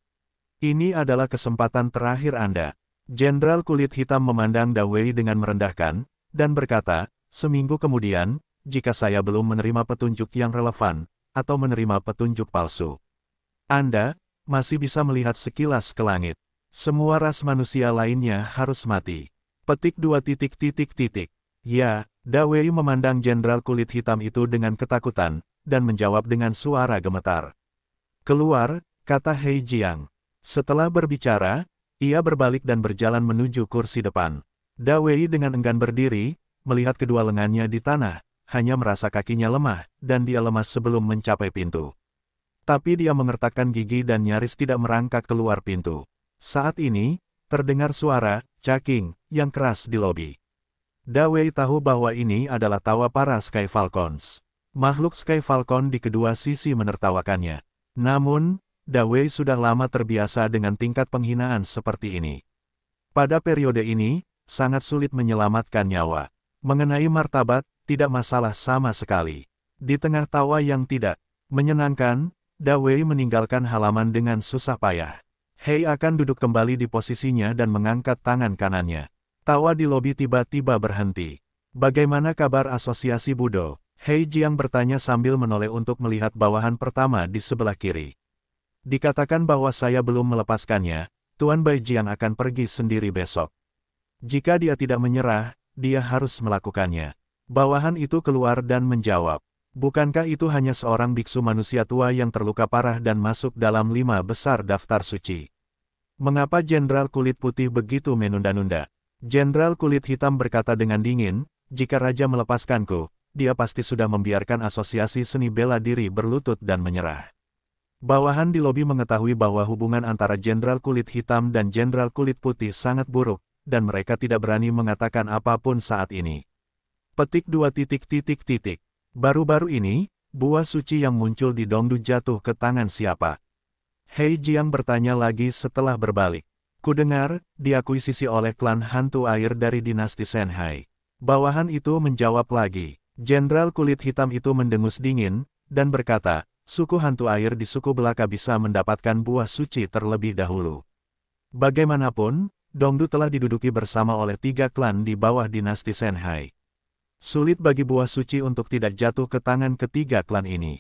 Ini adalah kesempatan terakhir Anda. Jenderal kulit hitam memandang Dawei dengan merendahkan, dan berkata, seminggu kemudian, jika saya belum menerima petunjuk yang relevan, atau menerima petunjuk palsu. Anda, masih bisa melihat sekilas ke langit. Semua ras manusia lainnya harus mati. Petik dua titik titik titik. Ya, Dawei memandang jenderal kulit hitam itu dengan ketakutan, dan menjawab dengan suara gemetar. Keluar, kata Hei Jiang. Setelah berbicara, ia berbalik dan berjalan menuju kursi depan. Da Wei dengan enggan berdiri, melihat kedua lengannya di tanah, hanya merasa kakinya lemah, dan dia lemas sebelum mencapai pintu. Tapi dia mengertakkan gigi dan nyaris tidak merangkak keluar pintu. Saat ini, terdengar suara, caking, yang keras di lobi. Da Wei tahu bahwa ini adalah tawa para Sky Falcons. Makhluk Sky Falcon di kedua sisi menertawakannya. Namun, Dawei sudah lama terbiasa dengan tingkat penghinaan seperti ini. Pada periode ini, sangat sulit menyelamatkan nyawa. Mengenai martabat, tidak masalah sama sekali. Di tengah tawa yang tidak menyenangkan, Dawei meninggalkan halaman dengan susah payah. Hei akan duduk kembali di posisinya dan mengangkat tangan kanannya. Tawa di lobi tiba-tiba berhenti. Bagaimana kabar asosiasi Budo? Hei Jiang bertanya sambil menoleh untuk melihat bawahan pertama di sebelah kiri. Dikatakan bahwa saya belum melepaskannya, Tuan Bai Jiang akan pergi sendiri besok. Jika dia tidak menyerah, dia harus melakukannya. Bawahan itu keluar dan menjawab, bukankah itu hanya seorang biksu manusia tua yang terluka parah dan masuk dalam lima besar daftar suci? Mengapa Jenderal Kulit Putih begitu menunda-nunda? Jenderal Kulit Hitam berkata dengan dingin, jika Raja melepaskanku, dia pasti sudah membiarkan asosiasi seni bela diri berlutut dan menyerah. Bawahan di lobi mengetahui bahwa hubungan antara jenderal kulit hitam dan jenderal kulit putih sangat buruk, dan mereka tidak berani mengatakan apapun saat ini. Petik dua titik titik titik. Baru-baru ini, buah suci yang muncul di Dongdu jatuh ke tangan siapa? Hei Jiang bertanya lagi setelah berbalik. Kudengar, diakuisisi oleh klan hantu air dari dinasti Senhai. Bawahan itu menjawab lagi. Jenderal kulit hitam itu mendengus dingin, dan berkata, suku hantu air di suku belaka bisa mendapatkan buah suci terlebih dahulu. Bagaimanapun, Dongdu telah diduduki bersama oleh tiga klan di bawah dinasti Senhai. Sulit bagi buah suci untuk tidak jatuh ke tangan ketiga klan ini.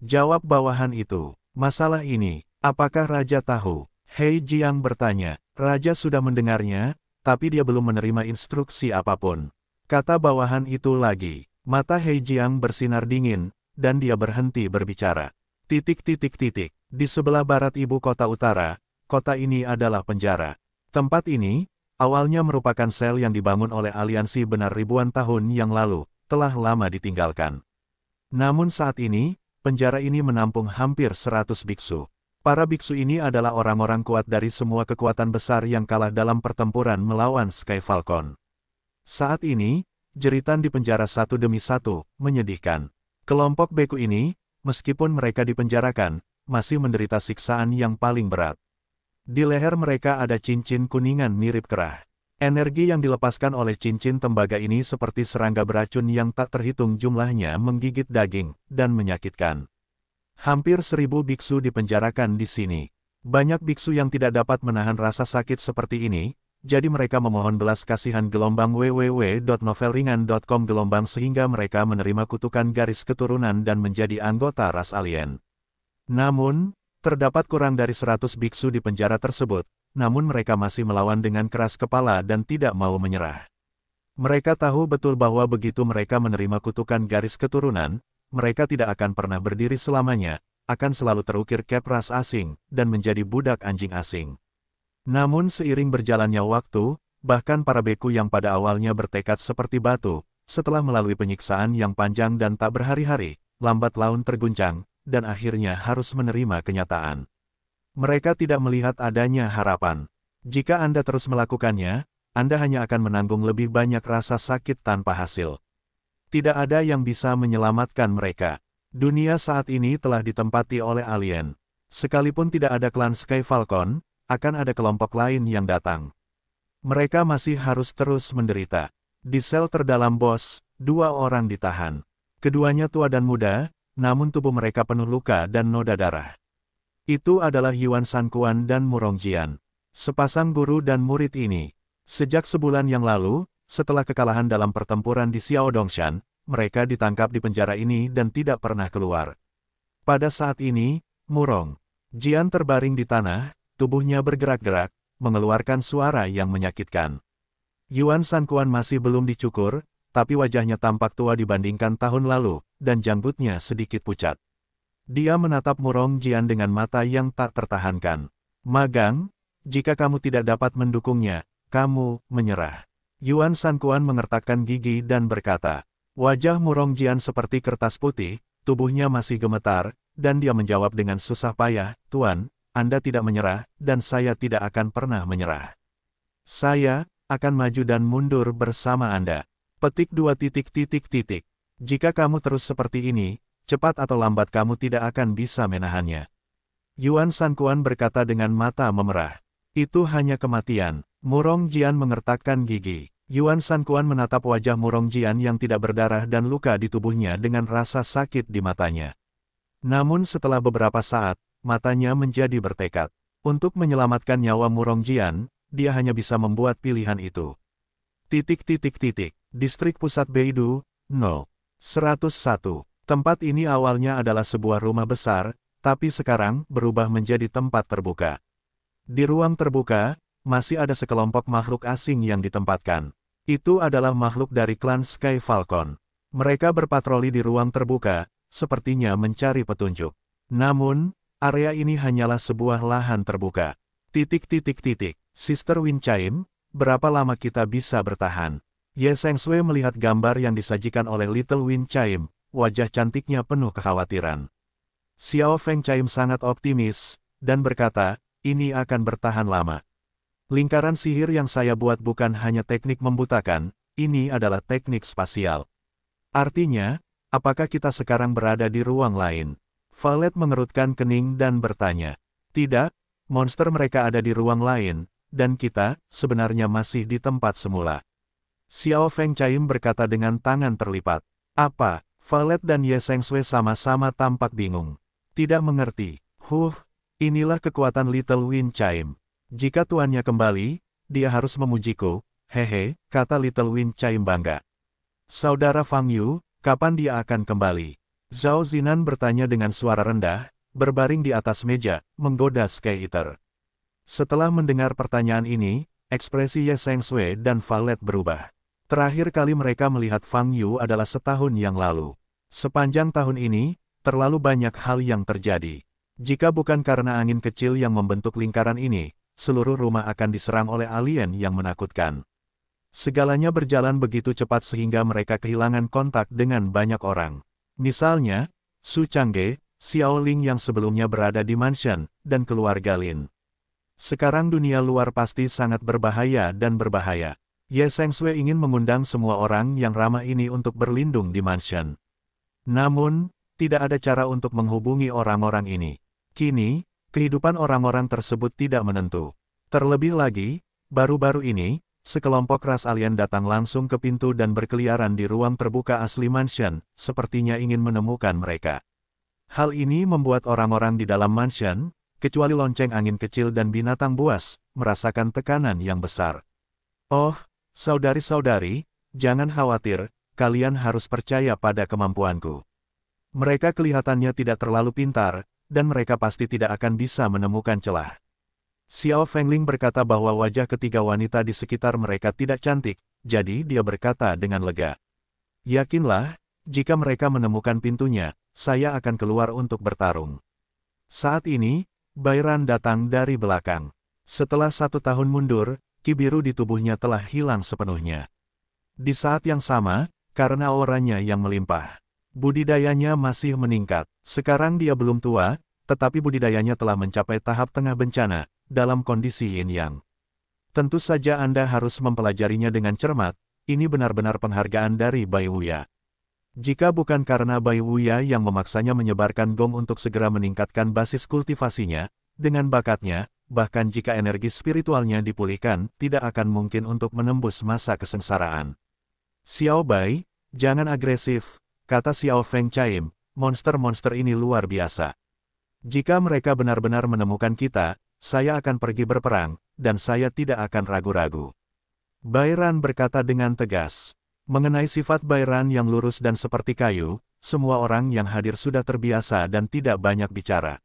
Jawab bawahan itu, masalah ini, apakah Raja tahu? Hei Jiang bertanya, Raja sudah mendengarnya, tapi dia belum menerima instruksi apapun. Kata bawahan itu lagi, Mata Hei Jiang bersinar dingin, dan dia berhenti berbicara. Titik-titik-titik, di sebelah barat ibu kota utara, kota ini adalah penjara. Tempat ini, awalnya merupakan sel yang dibangun oleh aliansi benar ribuan tahun yang lalu, telah lama ditinggalkan. Namun saat ini, penjara ini menampung hampir 100 biksu. Para biksu ini adalah orang-orang kuat dari semua kekuatan besar yang kalah dalam pertempuran melawan Sky Falcon. Saat ini, jeritan di penjara satu demi satu, menyedihkan. Kelompok beku ini, meskipun mereka dipenjarakan, masih menderita siksaan yang paling berat. Di leher mereka ada cincin kuningan mirip kerah. Energi yang dilepaskan oleh cincin tembaga ini seperti serangga beracun yang tak terhitung jumlahnya menggigit daging dan menyakitkan. Hampir seribu biksu dipenjarakan di sini. Banyak biksu yang tidak dapat menahan rasa sakit seperti ini, jadi mereka memohon belas kasihan gelombang www.novelringan.com gelombang sehingga mereka menerima kutukan garis keturunan dan menjadi anggota ras alien. Namun, terdapat kurang dari 100 biksu di penjara tersebut, namun mereka masih melawan dengan keras kepala dan tidak mau menyerah. Mereka tahu betul bahwa begitu mereka menerima kutukan garis keturunan, mereka tidak akan pernah berdiri selamanya, akan selalu terukir kepras asing, dan menjadi budak anjing asing. Namun seiring berjalannya waktu, bahkan para beku yang pada awalnya bertekad seperti batu, setelah melalui penyiksaan yang panjang dan tak berhari-hari, lambat laun terguncang, dan akhirnya harus menerima kenyataan. Mereka tidak melihat adanya harapan. Jika Anda terus melakukannya, Anda hanya akan menanggung lebih banyak rasa sakit tanpa hasil. Tidak ada yang bisa menyelamatkan mereka. Dunia saat ini telah ditempati oleh alien. Sekalipun tidak ada klan Sky Falcon, akan ada kelompok lain yang datang. Mereka masih harus terus menderita. Di sel terdalam bos, dua orang ditahan. Keduanya tua dan muda, namun tubuh mereka penuh luka dan noda darah. Itu adalah Yuan Sankuan dan Murong Jian. Sepasang guru dan murid ini. Sejak sebulan yang lalu, setelah kekalahan dalam pertempuran di Xiao Dongshan, mereka ditangkap di penjara ini dan tidak pernah keluar. Pada saat ini, Murong Jian terbaring di tanah, tubuhnya bergerak-gerak, mengeluarkan suara yang menyakitkan. Yuan Kuan masih belum dicukur, tapi wajahnya tampak tua dibandingkan tahun lalu, dan janggutnya sedikit pucat. Dia menatap Murong Jian dengan mata yang tak tertahankan. Magang, jika kamu tidak dapat mendukungnya, kamu menyerah. Yuan Kuan mengertakkan gigi dan berkata, wajah Murong Jian seperti kertas putih, tubuhnya masih gemetar, dan dia menjawab dengan susah payah, Tuan, anda tidak menyerah, dan saya tidak akan pernah menyerah. Saya akan maju dan mundur bersama Anda. Petik dua titik titik titik. Jika kamu terus seperti ini, cepat atau lambat kamu tidak akan bisa menahannya. Yuan Sankuan berkata dengan mata memerah. Itu hanya kematian. Murong Jian mengertakkan gigi. Yuan Sankuan menatap wajah Murong Jian yang tidak berdarah dan luka di tubuhnya dengan rasa sakit di matanya. Namun setelah beberapa saat, matanya menjadi bertekad. Untuk menyelamatkan nyawa Murong Jian, dia hanya bisa membuat pilihan itu. Titik titik titik, Distrik Pusat Beidu, 0. 101. Tempat ini awalnya adalah sebuah rumah besar, tapi sekarang berubah menjadi tempat terbuka. Di ruang terbuka, masih ada sekelompok makhluk asing yang ditempatkan. Itu adalah makhluk dari klan Sky Falcon. Mereka berpatroli di ruang terbuka, sepertinya mencari petunjuk. Namun, Area ini hanyalah sebuah lahan terbuka. Titik-titik-titik, Sister Winchaim, berapa lama kita bisa bertahan? Ye Seng Sui melihat gambar yang disajikan oleh Little Win Chaim. wajah cantiknya penuh kekhawatiran. Xiao Feng Chaim sangat optimis, dan berkata, ini akan bertahan lama. Lingkaran sihir yang saya buat bukan hanya teknik membutakan, ini adalah teknik spasial. Artinya, apakah kita sekarang berada di ruang lain? Valet mengerutkan kening dan bertanya. Tidak, monster mereka ada di ruang lain, dan kita, sebenarnya masih di tempat semula. Xiao Feng Chaim berkata dengan tangan terlipat. Apa? Valet dan Ye Seng Sui sama-sama tampak bingung. Tidak mengerti. Huh, inilah kekuatan Little Wind Chaim. Jika tuannya kembali, dia harus memujiku. Hehe, kata Little Wind Chaim bangga. Saudara Fang Yu, kapan dia akan kembali? Zhao Zinan bertanya dengan suara rendah, berbaring di atas meja, menggoda Sky Setelah mendengar pertanyaan ini, ekspresi Ye Seng Sui dan Valet berubah. Terakhir kali mereka melihat Fang Yu adalah setahun yang lalu. Sepanjang tahun ini, terlalu banyak hal yang terjadi. Jika bukan karena angin kecil yang membentuk lingkaran ini, seluruh rumah akan diserang oleh alien yang menakutkan. Segalanya berjalan begitu cepat sehingga mereka kehilangan kontak dengan banyak orang. Misalnya, Su Changge, Xiao Ling yang sebelumnya berada di mansion, dan keluarga Lin. Sekarang dunia luar pasti sangat berbahaya dan berbahaya. Ye Seng Sui ingin mengundang semua orang yang ramah ini untuk berlindung di mansion. Namun, tidak ada cara untuk menghubungi orang-orang ini. Kini, kehidupan orang-orang tersebut tidak menentu. Terlebih lagi, baru-baru ini, sekelompok ras alien datang langsung ke pintu dan berkeliaran di ruang terbuka asli mansion, sepertinya ingin menemukan mereka. Hal ini membuat orang-orang di dalam mansion, kecuali lonceng angin kecil dan binatang buas, merasakan tekanan yang besar. Oh, saudari-saudari, jangan khawatir, kalian harus percaya pada kemampuanku. Mereka kelihatannya tidak terlalu pintar, dan mereka pasti tidak akan bisa menemukan celah. Xiao Fengling berkata bahwa wajah ketiga wanita di sekitar mereka tidak cantik, jadi dia berkata dengan lega. Yakinlah, jika mereka menemukan pintunya, saya akan keluar untuk bertarung. Saat ini, Bayran datang dari belakang. Setelah satu tahun mundur, kibiru di tubuhnya telah hilang sepenuhnya. Di saat yang sama, karena auranya yang melimpah, budidayanya masih meningkat. Sekarang dia belum tua, tetapi budidayanya telah mencapai tahap tengah bencana, dalam kondisi yin-yang. Tentu saja Anda harus mempelajarinya dengan cermat, ini benar-benar penghargaan dari Bai Wuya. Jika bukan karena Bai Wuya yang memaksanya menyebarkan gong untuk segera meningkatkan basis kultivasinya, dengan bakatnya, bahkan jika energi spiritualnya dipulihkan, tidak akan mungkin untuk menembus masa kesengsaraan. Xiao Bai, jangan agresif, kata Xiao Feng Chaim, monster-monster ini luar biasa. Jika mereka benar-benar menemukan kita, saya akan pergi berperang, dan saya tidak akan ragu-ragu. Bairan berkata dengan tegas. Mengenai sifat Bairan yang lurus dan seperti kayu, semua orang yang hadir sudah terbiasa dan tidak banyak bicara.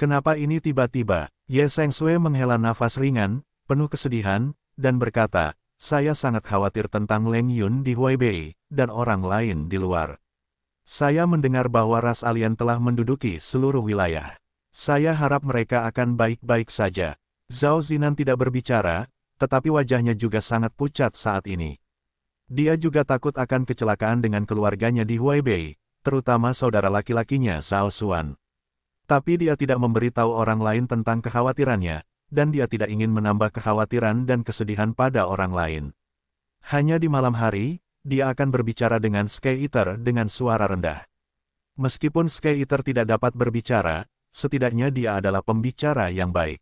Kenapa ini tiba-tiba? Ye Seng Sui menghela nafas ringan, penuh kesedihan, dan berkata, saya sangat khawatir tentang Leng Yun di Huaibei, dan orang lain di luar. Saya mendengar bahwa ras alien telah menduduki seluruh wilayah. Saya harap mereka akan baik-baik saja. Zhao Zinan tidak berbicara, tetapi wajahnya juga sangat pucat saat ini. Dia juga takut akan kecelakaan dengan keluarganya di Huaibei, terutama saudara laki-lakinya Zhao Xuan. Tapi dia tidak memberitahu orang lain tentang kekhawatirannya, dan dia tidak ingin menambah kekhawatiran dan kesedihan pada orang lain. Hanya di malam hari, dia akan berbicara dengan Sky Eater dengan suara rendah. Meskipun Sky Eater tidak dapat berbicara, setidaknya dia adalah pembicara yang baik.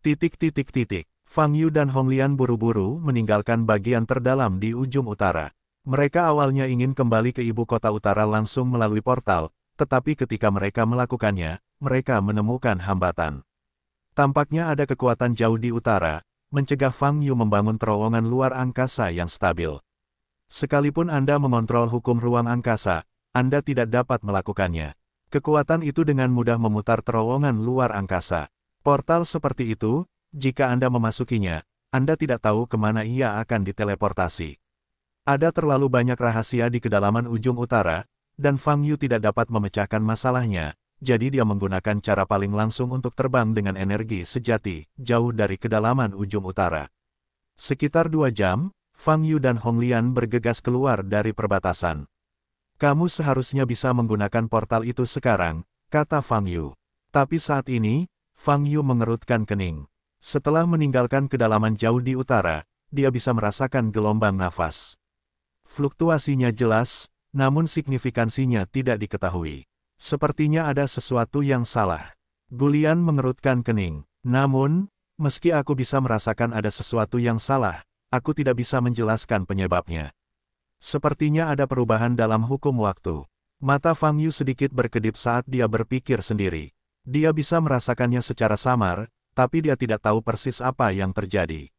Titik titik titik, Fang Yu dan Honglian buru-buru meninggalkan bagian terdalam di ujung utara. Mereka awalnya ingin kembali ke ibu kota utara langsung melalui portal, tetapi ketika mereka melakukannya, mereka menemukan hambatan. Tampaknya ada kekuatan jauh di utara, mencegah Fang Yu membangun terowongan luar angkasa yang stabil. Sekalipun Anda mengontrol hukum ruang angkasa, Anda tidak dapat melakukannya. Kekuatan itu dengan mudah memutar terowongan luar angkasa. Portal seperti itu, jika Anda memasukinya, Anda tidak tahu kemana ia akan diteleportasi. Ada terlalu banyak rahasia di kedalaman ujung utara, dan Fang Yu tidak dapat memecahkan masalahnya, jadi dia menggunakan cara paling langsung untuk terbang dengan energi sejati, jauh dari kedalaman ujung utara. Sekitar dua jam, Fang Yu dan Hong Lian bergegas keluar dari perbatasan. Kamu seharusnya bisa menggunakan portal itu sekarang, kata Fang Yu. Tapi saat ini, Fang Yu mengerutkan kening. Setelah meninggalkan kedalaman jauh di utara, dia bisa merasakan gelombang nafas. Fluktuasinya jelas, namun signifikansinya tidak diketahui. Sepertinya ada sesuatu yang salah. Gulian mengerutkan kening. Namun, meski aku bisa merasakan ada sesuatu yang salah, aku tidak bisa menjelaskan penyebabnya. Sepertinya ada perubahan dalam hukum waktu. Mata Fang Yu sedikit berkedip saat dia berpikir sendiri. Dia bisa merasakannya secara samar, tapi dia tidak tahu persis apa yang terjadi.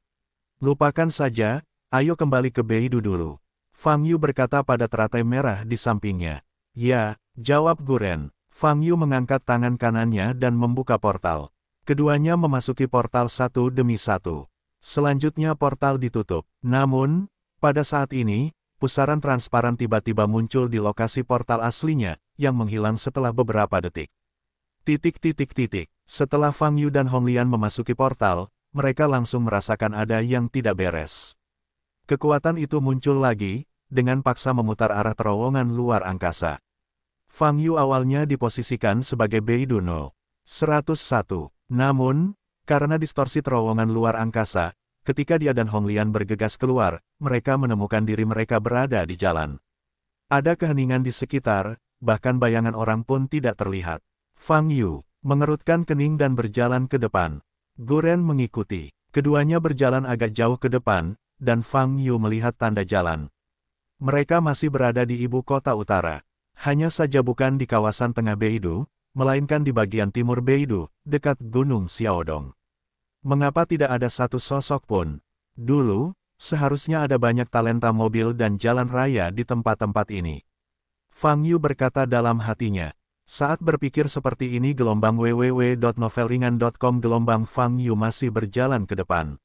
Lupakan saja, ayo kembali ke Beidu dulu. Fang Yu berkata pada teratai merah di sampingnya. Ya, jawab Guren. Fang Yu mengangkat tangan kanannya dan membuka portal. Keduanya memasuki portal satu demi satu. Selanjutnya portal ditutup. Namun, pada saat ini, pusaran transparan tiba-tiba muncul di lokasi portal aslinya, yang menghilang setelah beberapa detik. Titik-titik-titik, setelah Fang Yu dan Hong Lian memasuki portal, mereka langsung merasakan ada yang tidak beres. Kekuatan itu muncul lagi, dengan paksa memutar arah terowongan luar angkasa. Fang Yu awalnya diposisikan sebagai Beiduno 101. Namun, karena distorsi terowongan luar angkasa, Ketika dia dan Hong Lian bergegas keluar, mereka menemukan diri mereka berada di jalan. Ada keheningan di sekitar, bahkan bayangan orang pun tidak terlihat. Fang Yu mengerutkan kening dan berjalan ke depan. Guren mengikuti. Keduanya berjalan agak jauh ke depan, dan Fang Yu melihat tanda jalan. Mereka masih berada di ibu kota utara. Hanya saja bukan di kawasan tengah Beidu, melainkan di bagian timur Beidu, dekat Gunung Xiaodong. Mengapa tidak ada satu sosok pun? Dulu, seharusnya ada banyak talenta mobil dan jalan raya di tempat-tempat ini. Fang Yu berkata dalam hatinya. Saat berpikir seperti ini gelombang www.novelringan.com gelombang Fang Yu masih berjalan ke depan.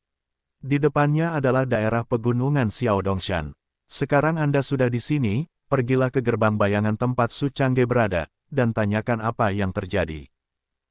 Di depannya adalah daerah pegunungan Xiao Xiaodongshan. Sekarang Anda sudah di sini, pergilah ke gerbang bayangan tempat Su Changge berada, dan tanyakan apa yang terjadi.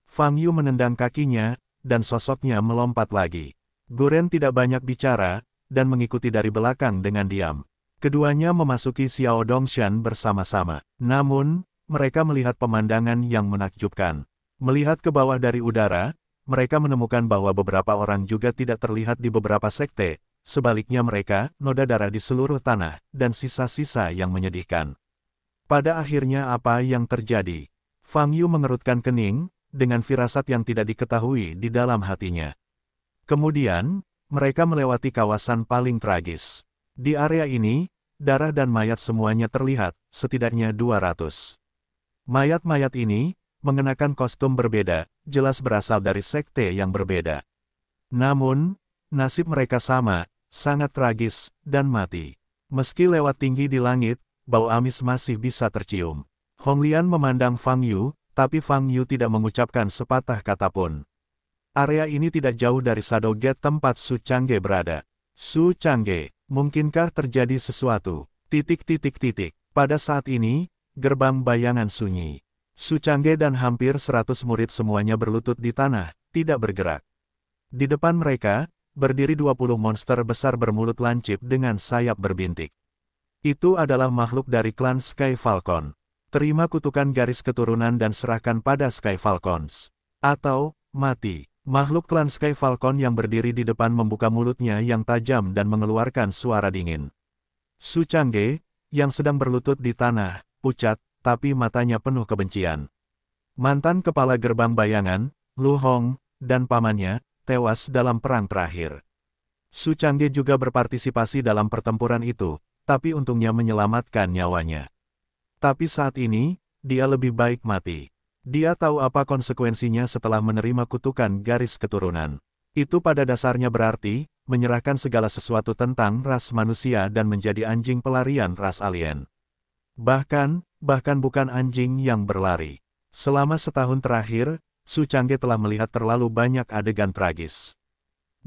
Fang Yu menendang kakinya, dan sosoknya melompat lagi. Guren tidak banyak bicara, dan mengikuti dari belakang dengan diam. Keduanya memasuki Xiao Dongshan bersama-sama. Namun, mereka melihat pemandangan yang menakjubkan. Melihat ke bawah dari udara, mereka menemukan bahwa beberapa orang juga tidak terlihat di beberapa sekte, sebaliknya mereka, noda darah di seluruh tanah, dan sisa-sisa yang menyedihkan. Pada akhirnya apa yang terjadi? Fang Yu mengerutkan kening, dengan firasat yang tidak diketahui di dalam hatinya. Kemudian, mereka melewati kawasan paling tragis. Di area ini, darah dan mayat semuanya terlihat, setidaknya 200. Mayat-mayat ini, mengenakan kostum berbeda, jelas berasal dari sekte yang berbeda. Namun, nasib mereka sama, sangat tragis, dan mati. Meski lewat tinggi di langit, bau amis masih bisa tercium. Honglian memandang Fang Yu, tapi Fang Yu tidak mengucapkan sepatah kata pun. Area ini tidak jauh dari Shadow Gate tempat Su Changge berada. Su Changge, mungkinkah terjadi sesuatu? Titik-titik-titik. Pada saat ini, gerbang bayangan sunyi. Su Changge dan hampir seratus murid semuanya berlutut di tanah, tidak bergerak. Di depan mereka, berdiri 20 monster besar bermulut lancip dengan sayap berbintik. Itu adalah makhluk dari klan Sky Falcon. Terima kutukan garis keturunan dan serahkan pada Sky Falcons. Atau, mati. Makhluk klan Sky Falcon yang berdiri di depan membuka mulutnya yang tajam dan mengeluarkan suara dingin. Su Changge, yang sedang berlutut di tanah, pucat, tapi matanya penuh kebencian. Mantan kepala gerbang bayangan, Lu Hong, dan pamannya, tewas dalam perang terakhir. Su Changge juga berpartisipasi dalam pertempuran itu, tapi untungnya menyelamatkan nyawanya. Tapi saat ini, dia lebih baik mati. Dia tahu apa konsekuensinya setelah menerima kutukan garis keturunan. Itu pada dasarnya berarti, menyerahkan segala sesuatu tentang ras manusia dan menjadi anjing pelarian ras alien. Bahkan, bahkan bukan anjing yang berlari. Selama setahun terakhir, Su Changge telah melihat terlalu banyak adegan tragis.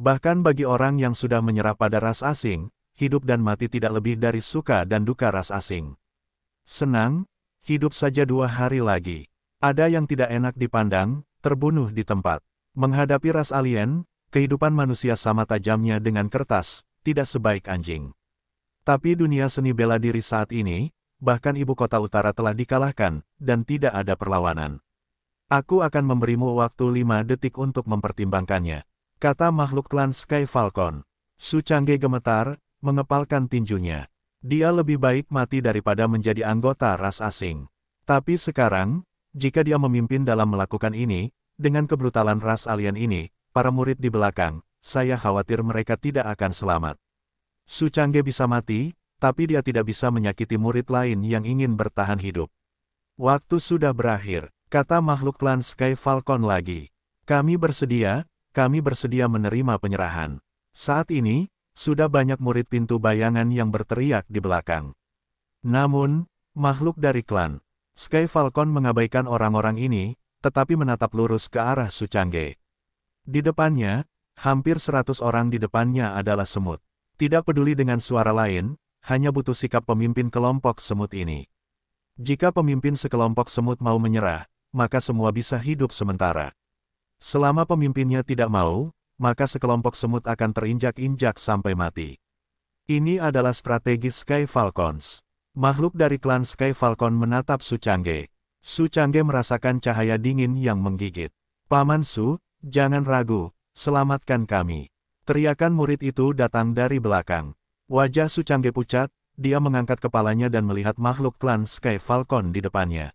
Bahkan bagi orang yang sudah menyerah pada ras asing, hidup dan mati tidak lebih dari suka dan duka ras asing. Senang, hidup saja dua hari lagi. Ada yang tidak enak dipandang, terbunuh di tempat. Menghadapi ras alien, kehidupan manusia sama tajamnya dengan kertas, tidak sebaik anjing. Tapi dunia seni bela diri saat ini, bahkan ibu kota utara telah dikalahkan, dan tidak ada perlawanan. Aku akan memberimu waktu lima detik untuk mempertimbangkannya, kata makhluk klan Sky Falcon. Su Changge gemetar, mengepalkan tinjunya. Dia lebih baik mati daripada menjadi anggota ras asing. Tapi sekarang, jika dia memimpin dalam melakukan ini, dengan kebrutalan ras alien ini, para murid di belakang, saya khawatir mereka tidak akan selamat. Su Changge bisa mati, tapi dia tidak bisa menyakiti murid lain yang ingin bertahan hidup. Waktu sudah berakhir, kata makhluk klan Sky Falcon lagi. Kami bersedia, kami bersedia menerima penyerahan. Saat ini, sudah banyak murid pintu bayangan yang berteriak di belakang. Namun, makhluk dari klan, Sky Falcon mengabaikan orang-orang ini, tetapi menatap lurus ke arah Sucangge. Di depannya, hampir seratus orang di depannya adalah semut. Tidak peduli dengan suara lain, hanya butuh sikap pemimpin kelompok semut ini. Jika pemimpin sekelompok semut mau menyerah, maka semua bisa hidup sementara. Selama pemimpinnya tidak mau, maka sekelompok semut akan terinjak-injak sampai mati. Ini adalah strategi Sky Falcons. Makhluk dari klan Sky Falcon menatap Su Sucangge Su Change merasakan cahaya dingin yang menggigit. Paman Su, jangan ragu, selamatkan kami. Teriakan murid itu datang dari belakang. Wajah Su Change pucat, dia mengangkat kepalanya dan melihat makhluk klan Sky Falcon di depannya.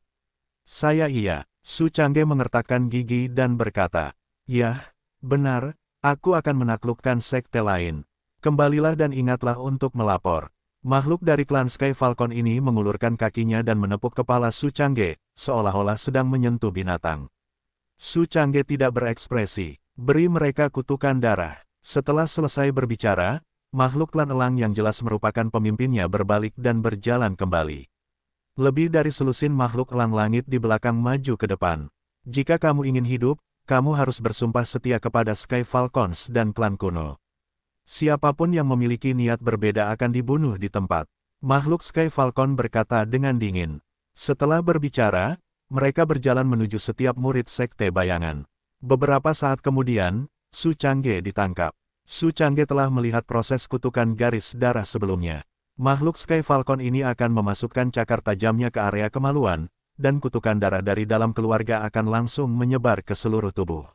Saya iya, Su Change mengertakkan gigi dan berkata, Yah, benar, Aku akan menaklukkan sekte lain. Kembalilah dan ingatlah untuk melapor. Makhluk dari klan Sky Falcon ini mengulurkan kakinya dan menepuk kepala Su Changge, seolah-olah sedang menyentuh binatang. Su Changge tidak berekspresi. Beri mereka kutukan darah. Setelah selesai berbicara, makhluk klan elang yang jelas merupakan pemimpinnya berbalik dan berjalan kembali. Lebih dari selusin makhluk elang langit di belakang maju ke depan. Jika kamu ingin hidup, kamu harus bersumpah setia kepada Sky Falcons dan klan kuno. Siapapun yang memiliki niat berbeda akan dibunuh di tempat. Makhluk Sky Falcon berkata dengan dingin. Setelah berbicara, mereka berjalan menuju setiap murid sekte bayangan. Beberapa saat kemudian, Su Changge ditangkap. Su Changge telah melihat proses kutukan garis darah sebelumnya. Makhluk Sky Falcon ini akan memasukkan cakar tajamnya ke area kemaluan, dan kutukan darah dari dalam keluarga akan langsung menyebar ke seluruh tubuh.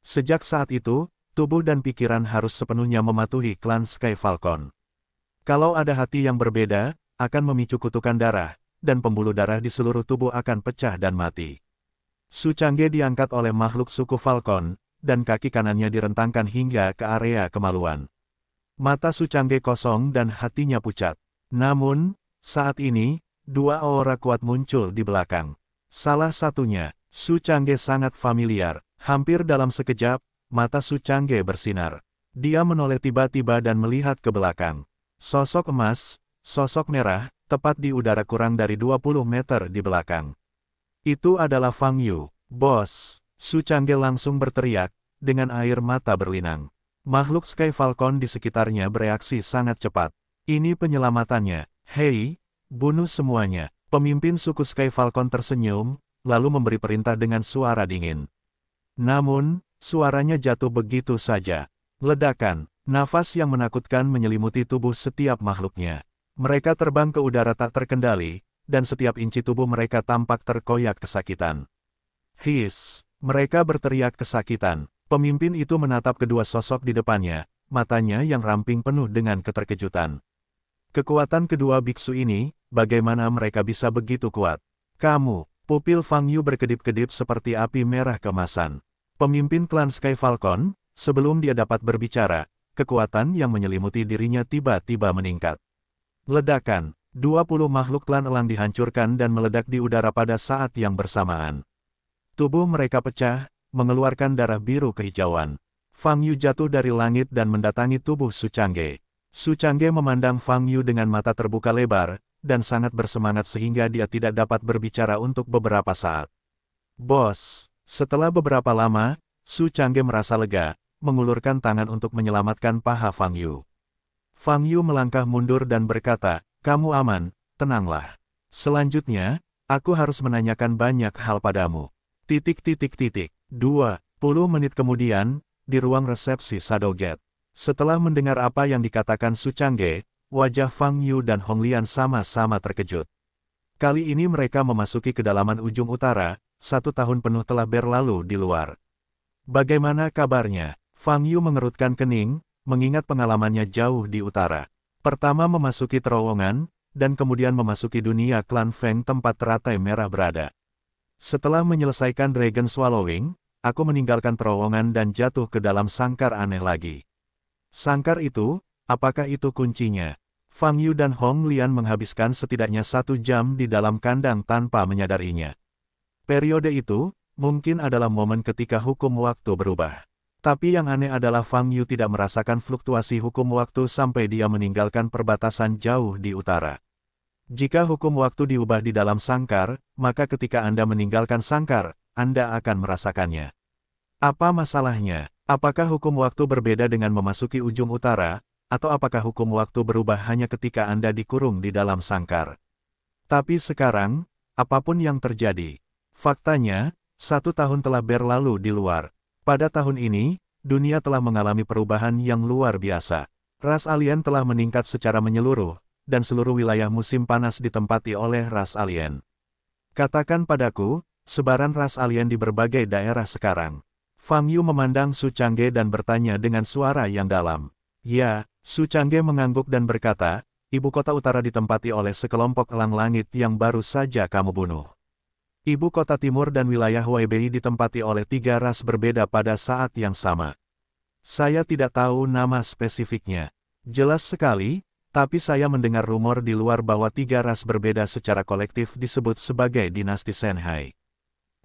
Sejak saat itu, tubuh dan pikiran harus sepenuhnya mematuhi klan Sky Falcon. Kalau ada hati yang berbeda, akan memicu kutukan darah, dan pembuluh darah di seluruh tubuh akan pecah dan mati. Su Changge diangkat oleh makhluk suku Falcon, dan kaki kanannya direntangkan hingga ke area kemaluan. Mata Su Changge kosong dan hatinya pucat. Namun, saat ini, dua aura kuat muncul di belakang. Salah satunya, Su Changge sangat familiar, hampir dalam sekejap, mata Su Changge bersinar. Dia menoleh tiba-tiba dan melihat ke belakang. Sosok emas, sosok merah, tepat di udara kurang dari 20 meter di belakang. Itu adalah Fang Yu, bos. Su Changge langsung berteriak, dengan air mata berlinang. Makhluk Sky Falcon di sekitarnya bereaksi sangat cepat. Ini penyelamatannya. Hei, Bunuh semuanya. Pemimpin suku Sky Falcon tersenyum, lalu memberi perintah dengan suara dingin. Namun, suaranya jatuh begitu saja. Ledakan, nafas yang menakutkan menyelimuti tubuh setiap makhluknya. Mereka terbang ke udara tak terkendali, dan setiap inci tubuh mereka tampak terkoyak kesakitan. His, mereka berteriak kesakitan. Pemimpin itu menatap kedua sosok di depannya, matanya yang ramping penuh dengan keterkejutan. Kekuatan kedua biksu ini, Bagaimana mereka bisa begitu kuat? Kamu, pupil Fang Yu berkedip-kedip seperti api merah kemasan. Pemimpin klan Sky Falcon, sebelum dia dapat berbicara, kekuatan yang menyelimuti dirinya tiba-tiba meningkat. Ledakan, 20 makhluk klan elang dihancurkan dan meledak di udara pada saat yang bersamaan. Tubuh mereka pecah, mengeluarkan darah biru kehijauan. Fang Yu jatuh dari langit dan mendatangi tubuh Su Changge. Su Changge memandang Fang Yu dengan mata terbuka lebar, dan sangat bersemangat sehingga dia tidak dapat berbicara untuk beberapa saat. Bos, setelah beberapa lama, Su Changge merasa lega, mengulurkan tangan untuk menyelamatkan paha Fang Yu. Fang Yu melangkah mundur dan berkata, kamu aman, tenanglah. Selanjutnya, aku harus menanyakan banyak hal padamu. Titik titik titik. Dua puluh menit kemudian, di ruang resepsi Sadoget. Setelah mendengar apa yang dikatakan Su Changge, Wajah Fang Yu dan Hong Lian sama-sama terkejut. Kali ini mereka memasuki kedalaman ujung utara, satu tahun penuh telah berlalu di luar. Bagaimana kabarnya? Fang Yu mengerutkan kening, mengingat pengalamannya jauh di utara. Pertama memasuki terowongan, dan kemudian memasuki dunia klan Feng tempat teratai merah berada. Setelah menyelesaikan Dragon Swallowing, aku meninggalkan terowongan dan jatuh ke dalam sangkar aneh lagi. Sangkar itu, Apakah itu kuncinya? Fang Yu dan Hong Lian menghabiskan setidaknya satu jam di dalam kandang tanpa menyadarinya. Periode itu, mungkin adalah momen ketika hukum waktu berubah. Tapi yang aneh adalah Fang Yu tidak merasakan fluktuasi hukum waktu sampai dia meninggalkan perbatasan jauh di utara. Jika hukum waktu diubah di dalam sangkar, maka ketika Anda meninggalkan sangkar, Anda akan merasakannya. Apa masalahnya? Apakah hukum waktu berbeda dengan memasuki ujung utara, atau apakah hukum waktu berubah hanya ketika Anda dikurung di dalam sangkar? Tapi sekarang, apapun yang terjadi, faktanya, satu tahun telah berlalu di luar. Pada tahun ini, dunia telah mengalami perubahan yang luar biasa. Ras alien telah meningkat secara menyeluruh, dan seluruh wilayah musim panas ditempati oleh ras alien. Katakan padaku, sebaran ras alien di berbagai daerah sekarang. Fang Yu memandang Su Changge dan bertanya dengan suara yang dalam. Ya, Su Changge mengangguk dan berkata, ibu kota utara ditempati oleh sekelompok elang langit yang baru saja kamu bunuh. Ibu kota timur dan wilayah Huaibei ditempati oleh tiga ras berbeda pada saat yang sama. Saya tidak tahu nama spesifiknya. Jelas sekali, tapi saya mendengar rumor di luar bahwa tiga ras berbeda secara kolektif disebut sebagai dinasti Shanghai.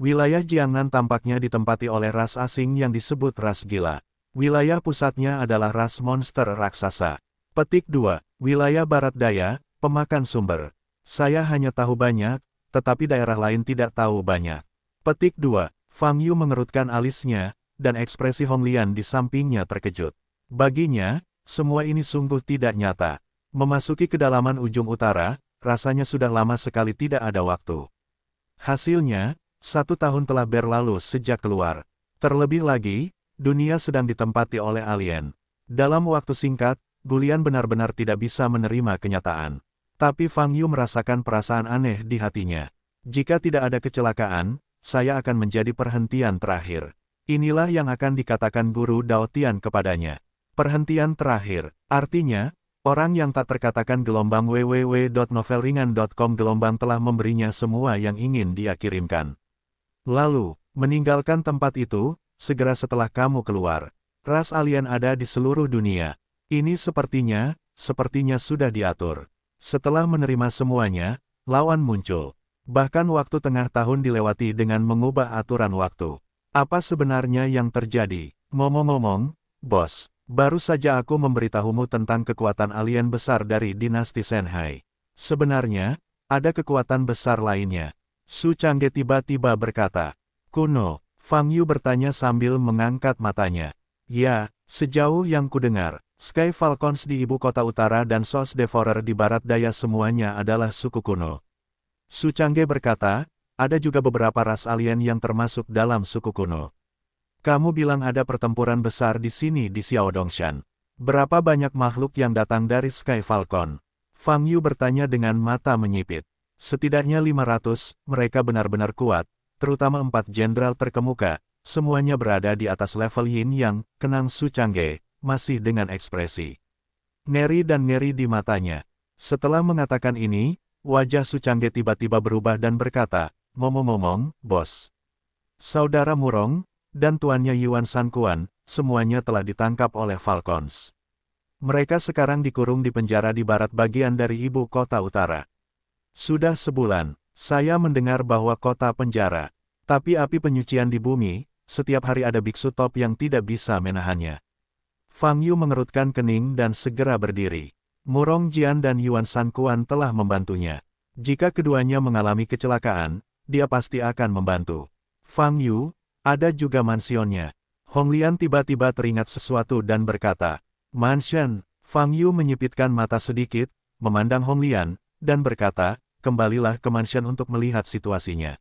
Wilayah Jiangnan tampaknya ditempati oleh ras asing yang disebut ras gila. Wilayah pusatnya adalah ras monster raksasa. Petik 2. Wilayah barat daya, pemakan sumber. Saya hanya tahu banyak, tetapi daerah lain tidak tahu banyak. Petik 2. Fang Yu mengerutkan alisnya, dan ekspresi Hong Lian di sampingnya terkejut. Baginya, semua ini sungguh tidak nyata. Memasuki kedalaman ujung utara, rasanya sudah lama sekali tidak ada waktu. Hasilnya, satu tahun telah berlalu sejak keluar. Terlebih lagi, dunia sedang ditempati oleh alien. Dalam waktu singkat, Gulian benar-benar tidak bisa menerima kenyataan. Tapi Fang Yu merasakan perasaan aneh di hatinya. Jika tidak ada kecelakaan, saya akan menjadi perhentian terakhir. Inilah yang akan dikatakan guru Dao Tian kepadanya. Perhentian terakhir, artinya, orang yang tak terkatakan gelombang www.novelringan.com gelombang telah memberinya semua yang ingin dia kirimkan. Lalu, meninggalkan tempat itu, segera setelah kamu keluar. Ras alien ada di seluruh dunia. Ini sepertinya, sepertinya sudah diatur. Setelah menerima semuanya, lawan muncul. Bahkan waktu tengah tahun dilewati dengan mengubah aturan waktu. Apa sebenarnya yang terjadi? Ngomong-ngomong, bos, baru saja aku memberitahumu tentang kekuatan alien besar dari dinasti Senhai. Sebenarnya, ada kekuatan besar lainnya. Su Changge tiba-tiba berkata, Kuno, Fang Yu bertanya sambil mengangkat matanya. Ya, sejauh yang kudengar, Sky Falcons di ibu kota utara dan Sos Devorer di barat daya semuanya adalah suku kuno. Su Changge berkata, ada juga beberapa ras alien yang termasuk dalam suku kuno. Kamu bilang ada pertempuran besar di sini di Xiao Dongshan. Berapa banyak makhluk yang datang dari Sky Falcon? Fang Yu bertanya dengan mata menyipit. Setidaknya 500, mereka benar-benar kuat, terutama empat jenderal terkemuka, semuanya berada di atas level Yin Yang, kenang Su Changge, masih dengan ekspresi. Ngeri dan ngeri di matanya. Setelah mengatakan ini, wajah Su Changge tiba-tiba berubah dan berkata, Ngomong-ngomong, bos. Saudara Murong, dan tuannya Yuan Kuan, semuanya telah ditangkap oleh Falcons. Mereka sekarang dikurung di penjara di barat bagian dari ibu kota utara. Sudah sebulan, saya mendengar bahwa kota penjara, tapi api penyucian di bumi, setiap hari ada biksu top yang tidak bisa menahannya. Fang Yu mengerutkan kening dan segera berdiri. Murong Jian dan Yuan Kuan telah membantunya. Jika keduanya mengalami kecelakaan, dia pasti akan membantu. Fang Yu, ada juga mansionnya. Hong Lian tiba-tiba teringat sesuatu dan berkata, Mansion, Fang Yu menyipitkan mata sedikit, memandang Hong Lian, dan berkata, kembalilah ke mansion untuk melihat situasinya.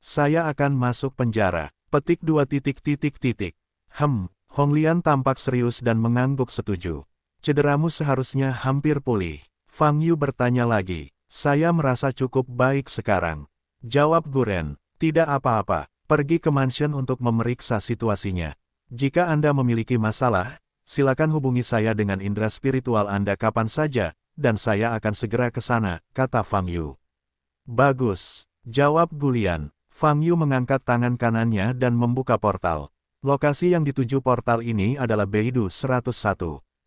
Saya akan masuk penjara. Petik dua titik titik titik. Hem, Honglian tampak serius dan mengangguk setuju. Cederamu seharusnya hampir pulih. Fang Yu bertanya lagi. Saya merasa cukup baik sekarang. Jawab Guren, tidak apa-apa, pergi ke mansion untuk memeriksa situasinya. Jika Anda memiliki masalah, silakan hubungi saya dengan indera spiritual Anda kapan saja, dan saya akan segera ke sana, kata Fang Yu. Bagus, jawab Gulian. Fang Yu mengangkat tangan kanannya dan membuka portal. Lokasi yang dituju portal ini adalah Beidu 101.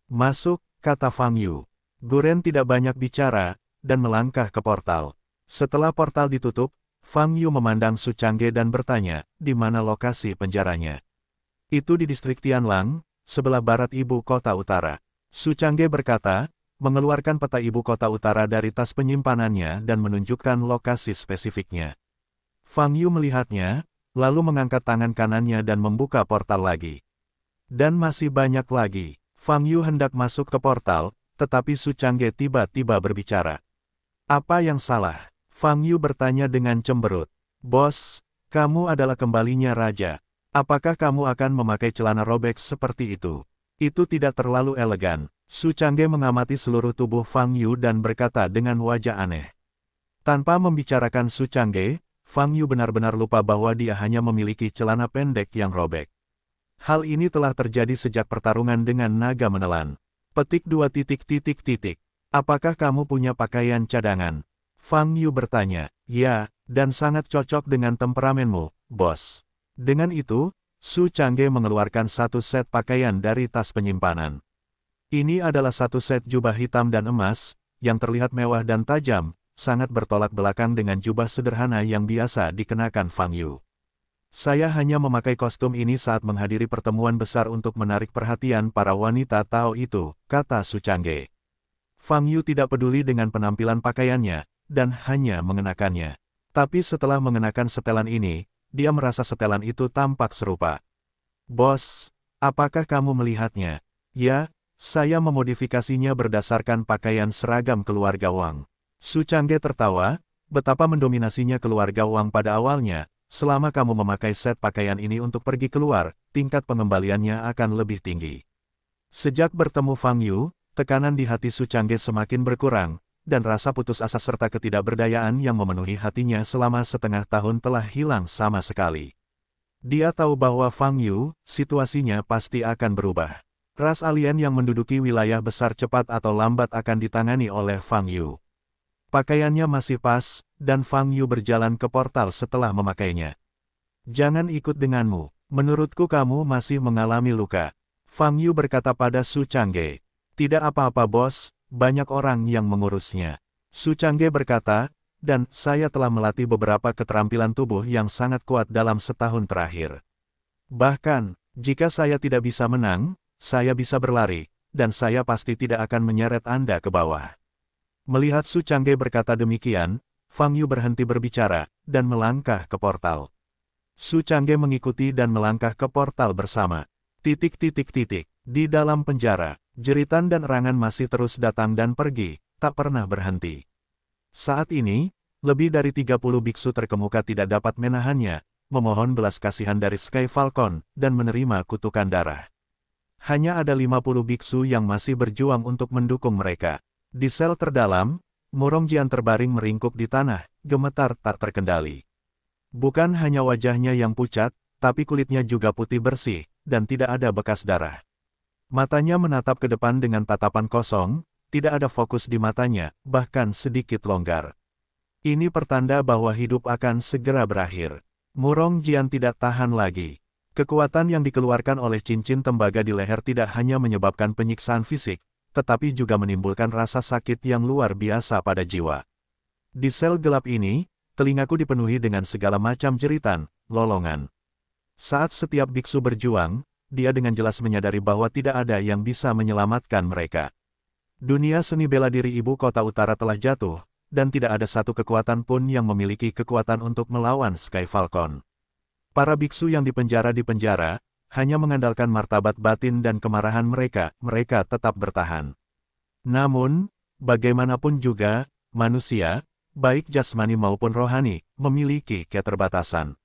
Masuk, kata Fang Yu. Guren tidak banyak bicara, dan melangkah ke portal. Setelah portal ditutup, Fang Yu memandang Su Changge dan bertanya, di mana lokasi penjaranya. Itu di distrik Tianlang, sebelah barat ibu kota utara. Su Changge berkata, mengeluarkan peta ibu kota utara dari tas penyimpanannya dan menunjukkan lokasi spesifiknya. Fang Yu melihatnya, lalu mengangkat tangan kanannya dan membuka portal lagi. Dan masih banyak lagi. Fang Yu hendak masuk ke portal, tetapi Su Changge tiba-tiba berbicara. Apa yang salah? Fang Yu bertanya dengan cemberut. Bos, kamu adalah kembalinya raja. Apakah kamu akan memakai celana robek seperti itu? Itu tidak terlalu elegan, Su Changge mengamati seluruh tubuh Fang Yu dan berkata dengan wajah aneh. Tanpa membicarakan Su Changge, Fang Yu benar-benar lupa bahwa dia hanya memiliki celana pendek yang robek. Hal ini telah terjadi sejak pertarungan dengan naga menelan. Petik dua titik titik titik. Apakah kamu punya pakaian cadangan? Fang Yu bertanya. Ya, dan sangat cocok dengan temperamenmu, bos. Dengan itu, Su Changge mengeluarkan satu set pakaian dari tas penyimpanan. Ini adalah satu set jubah hitam dan emas, yang terlihat mewah dan tajam, sangat bertolak belakang dengan jubah sederhana yang biasa dikenakan Fang Yu. Saya hanya memakai kostum ini saat menghadiri pertemuan besar untuk menarik perhatian para wanita Tao itu, kata Su Changge. Fang Yu tidak peduli dengan penampilan pakaiannya, dan hanya mengenakannya. Tapi setelah mengenakan setelan ini, dia merasa setelan itu tampak serupa. Bos, apakah kamu melihatnya? Ya, saya memodifikasinya berdasarkan pakaian seragam keluarga Wang. Su Changge tertawa, betapa mendominasinya keluarga Wang pada awalnya, selama kamu memakai set pakaian ini untuk pergi keluar, tingkat pengembaliannya akan lebih tinggi. Sejak bertemu Fang Yu, tekanan di hati Su Changge semakin berkurang, dan rasa putus asa serta ketidakberdayaan yang memenuhi hatinya selama setengah tahun telah hilang sama sekali. Dia tahu bahwa Fang Yu, situasinya pasti akan berubah. Ras alien yang menduduki wilayah besar cepat atau lambat akan ditangani oleh Fang Yu. Pakaiannya masih pas, dan Fang Yu berjalan ke portal setelah memakainya. Jangan ikut denganmu, menurutku kamu masih mengalami luka. Fang Yu berkata pada Su Changge. Tidak apa-apa bos, banyak orang yang mengurusnya. Su Changge berkata, dan saya telah melatih beberapa keterampilan tubuh yang sangat kuat dalam setahun terakhir. Bahkan, jika saya tidak bisa menang, saya bisa berlari, dan saya pasti tidak akan menyeret Anda ke bawah. Melihat Su Changge berkata demikian, Fang Yu berhenti berbicara, dan melangkah ke portal. Su Changge mengikuti dan melangkah ke portal bersama. Titik-titik-titik, di dalam penjara, jeritan dan erangan masih terus datang dan pergi, tak pernah berhenti. Saat ini, lebih dari 30 biksu terkemuka tidak dapat menahannya, memohon belas kasihan dari Sky Falcon, dan menerima kutukan darah hanya ada 50 biksu yang masih berjuang untuk mendukung mereka. Di sel terdalam, Murongjian terbaring meringkuk di tanah, gemetar tak terkendali. Bukan hanya wajahnya yang pucat, tapi kulitnya juga putih bersih, dan tidak ada bekas darah. Matanya menatap ke depan dengan tatapan kosong, tidak ada fokus di matanya, bahkan sedikit longgar. Ini pertanda bahwa hidup akan segera berakhir. Murong Jian tidak tahan lagi. Kekuatan yang dikeluarkan oleh cincin tembaga di leher tidak hanya menyebabkan penyiksaan fisik, tetapi juga menimbulkan rasa sakit yang luar biasa pada jiwa. Di sel gelap ini, telingaku dipenuhi dengan segala macam jeritan, lolongan. Saat setiap biksu berjuang, dia dengan jelas menyadari bahwa tidak ada yang bisa menyelamatkan mereka. Dunia seni bela diri ibu kota utara telah jatuh, dan tidak ada satu kekuatan pun yang memiliki kekuatan untuk melawan Sky Falcon. Para biksu yang dipenjara di penjara, hanya mengandalkan martabat batin dan kemarahan mereka, mereka tetap bertahan. Namun, bagaimanapun juga, manusia, baik jasmani maupun rohani, memiliki keterbatasan.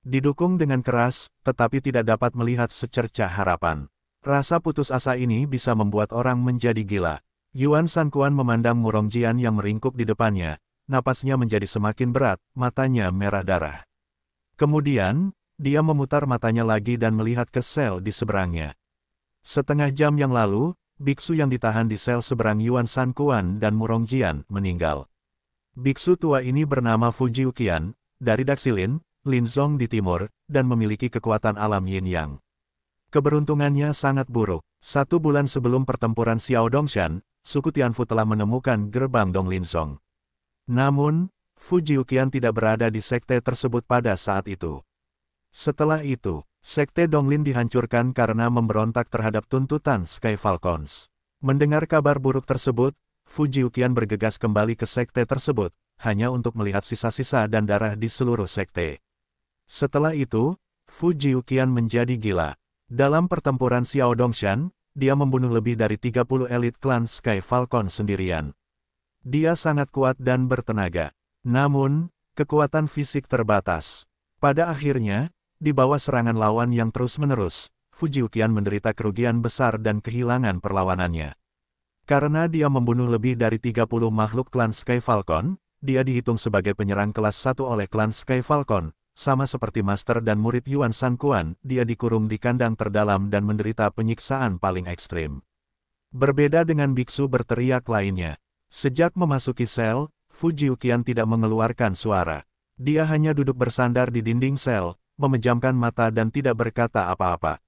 Didukung dengan keras, tetapi tidak dapat melihat secerca harapan. Rasa putus asa ini bisa membuat orang menjadi gila. Yuan Kuan memandang Murong Jian yang meringkuk di depannya, napasnya menjadi semakin berat, matanya merah darah. Kemudian, dia memutar matanya lagi dan melihat ke sel di seberangnya. Setengah jam yang lalu, biksu yang ditahan di sel seberang Yuan San Kuan dan Murong Jian meninggal. Biksu tua ini bernama Fuji dari Daxilin, Linzong di timur, dan memiliki kekuatan alam yin yang. Keberuntungannya sangat buruk. Satu bulan sebelum pertempuran Xiao Dongshan, suku Tianfu telah menemukan gerbang Dong Linzong. Namun, Fujiukian tidak berada di sekte tersebut pada saat itu. Setelah itu, sekte Donglin dihancurkan karena memberontak terhadap tuntutan Sky Falcons. Mendengar kabar buruk tersebut, Fujiukian bergegas kembali ke sekte tersebut, hanya untuk melihat sisa-sisa dan darah di seluruh sekte. Setelah itu, Fujiukian menjadi gila. Dalam pertempuran Xiao Dongshan, dia membunuh lebih dari 30 elit klan Sky Falcon sendirian. Dia sangat kuat dan bertenaga. Namun, kekuatan fisik terbatas. Pada akhirnya, di bawah serangan lawan yang terus-menerus, Fujiukian menderita kerugian besar dan kehilangan perlawanannya. Karena dia membunuh lebih dari 30 makhluk klan Sky Falcon, dia dihitung sebagai penyerang kelas 1 oleh klan Sky Falcon, sama seperti master dan murid Yuan San Kuan, dia dikurung di kandang terdalam dan menderita penyiksaan paling ekstrim. Berbeda dengan biksu berteriak lainnya. Sejak memasuki sel, Fujiukian tidak mengeluarkan suara. Dia hanya duduk bersandar di dinding sel, memejamkan mata dan tidak berkata apa-apa.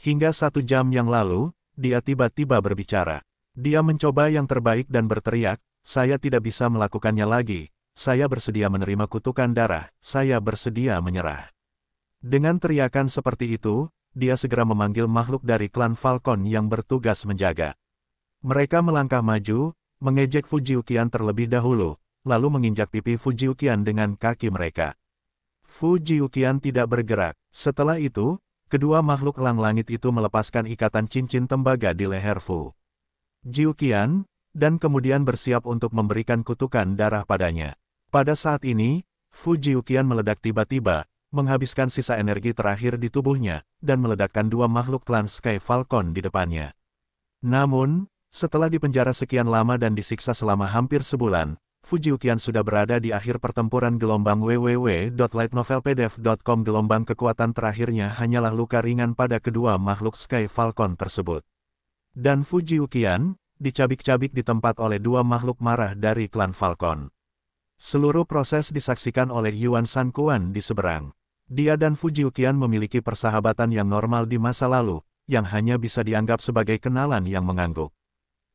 Hingga satu jam yang lalu, dia tiba-tiba berbicara. Dia mencoba yang terbaik dan berteriak, saya tidak bisa melakukannya lagi, saya bersedia menerima kutukan darah, saya bersedia menyerah. Dengan teriakan seperti itu, dia segera memanggil makhluk dari klan Falcon yang bertugas menjaga. Mereka melangkah maju, mengejek Fujiukian terlebih dahulu, lalu menginjak pipi Fujiukian dengan kaki mereka. Fujiukian tidak bergerak. Setelah itu, kedua makhluk elang langit itu melepaskan ikatan cincin tembaga di leher Fu. Jiukian, dan kemudian bersiap untuk memberikan kutukan darah padanya. Pada saat ini, Fujiukian meledak tiba-tiba, menghabiskan sisa energi terakhir di tubuhnya, dan meledakkan dua makhluk klan Sky Falcon di depannya. Namun, setelah dipenjara sekian lama dan disiksa selama hampir sebulan, Fujiukian sudah berada di akhir pertempuran gelombang www.lightnovelpdf.com gelombang kekuatan terakhirnya hanyalah luka ringan pada kedua makhluk Sky Falcon tersebut. Dan Fujiukian, dicabik-cabik di tempat oleh dua makhluk marah dari klan Falcon. Seluruh proses disaksikan oleh Yuan Kuan di seberang. Dia dan Fujiukian memiliki persahabatan yang normal di masa lalu, yang hanya bisa dianggap sebagai kenalan yang mengangguk.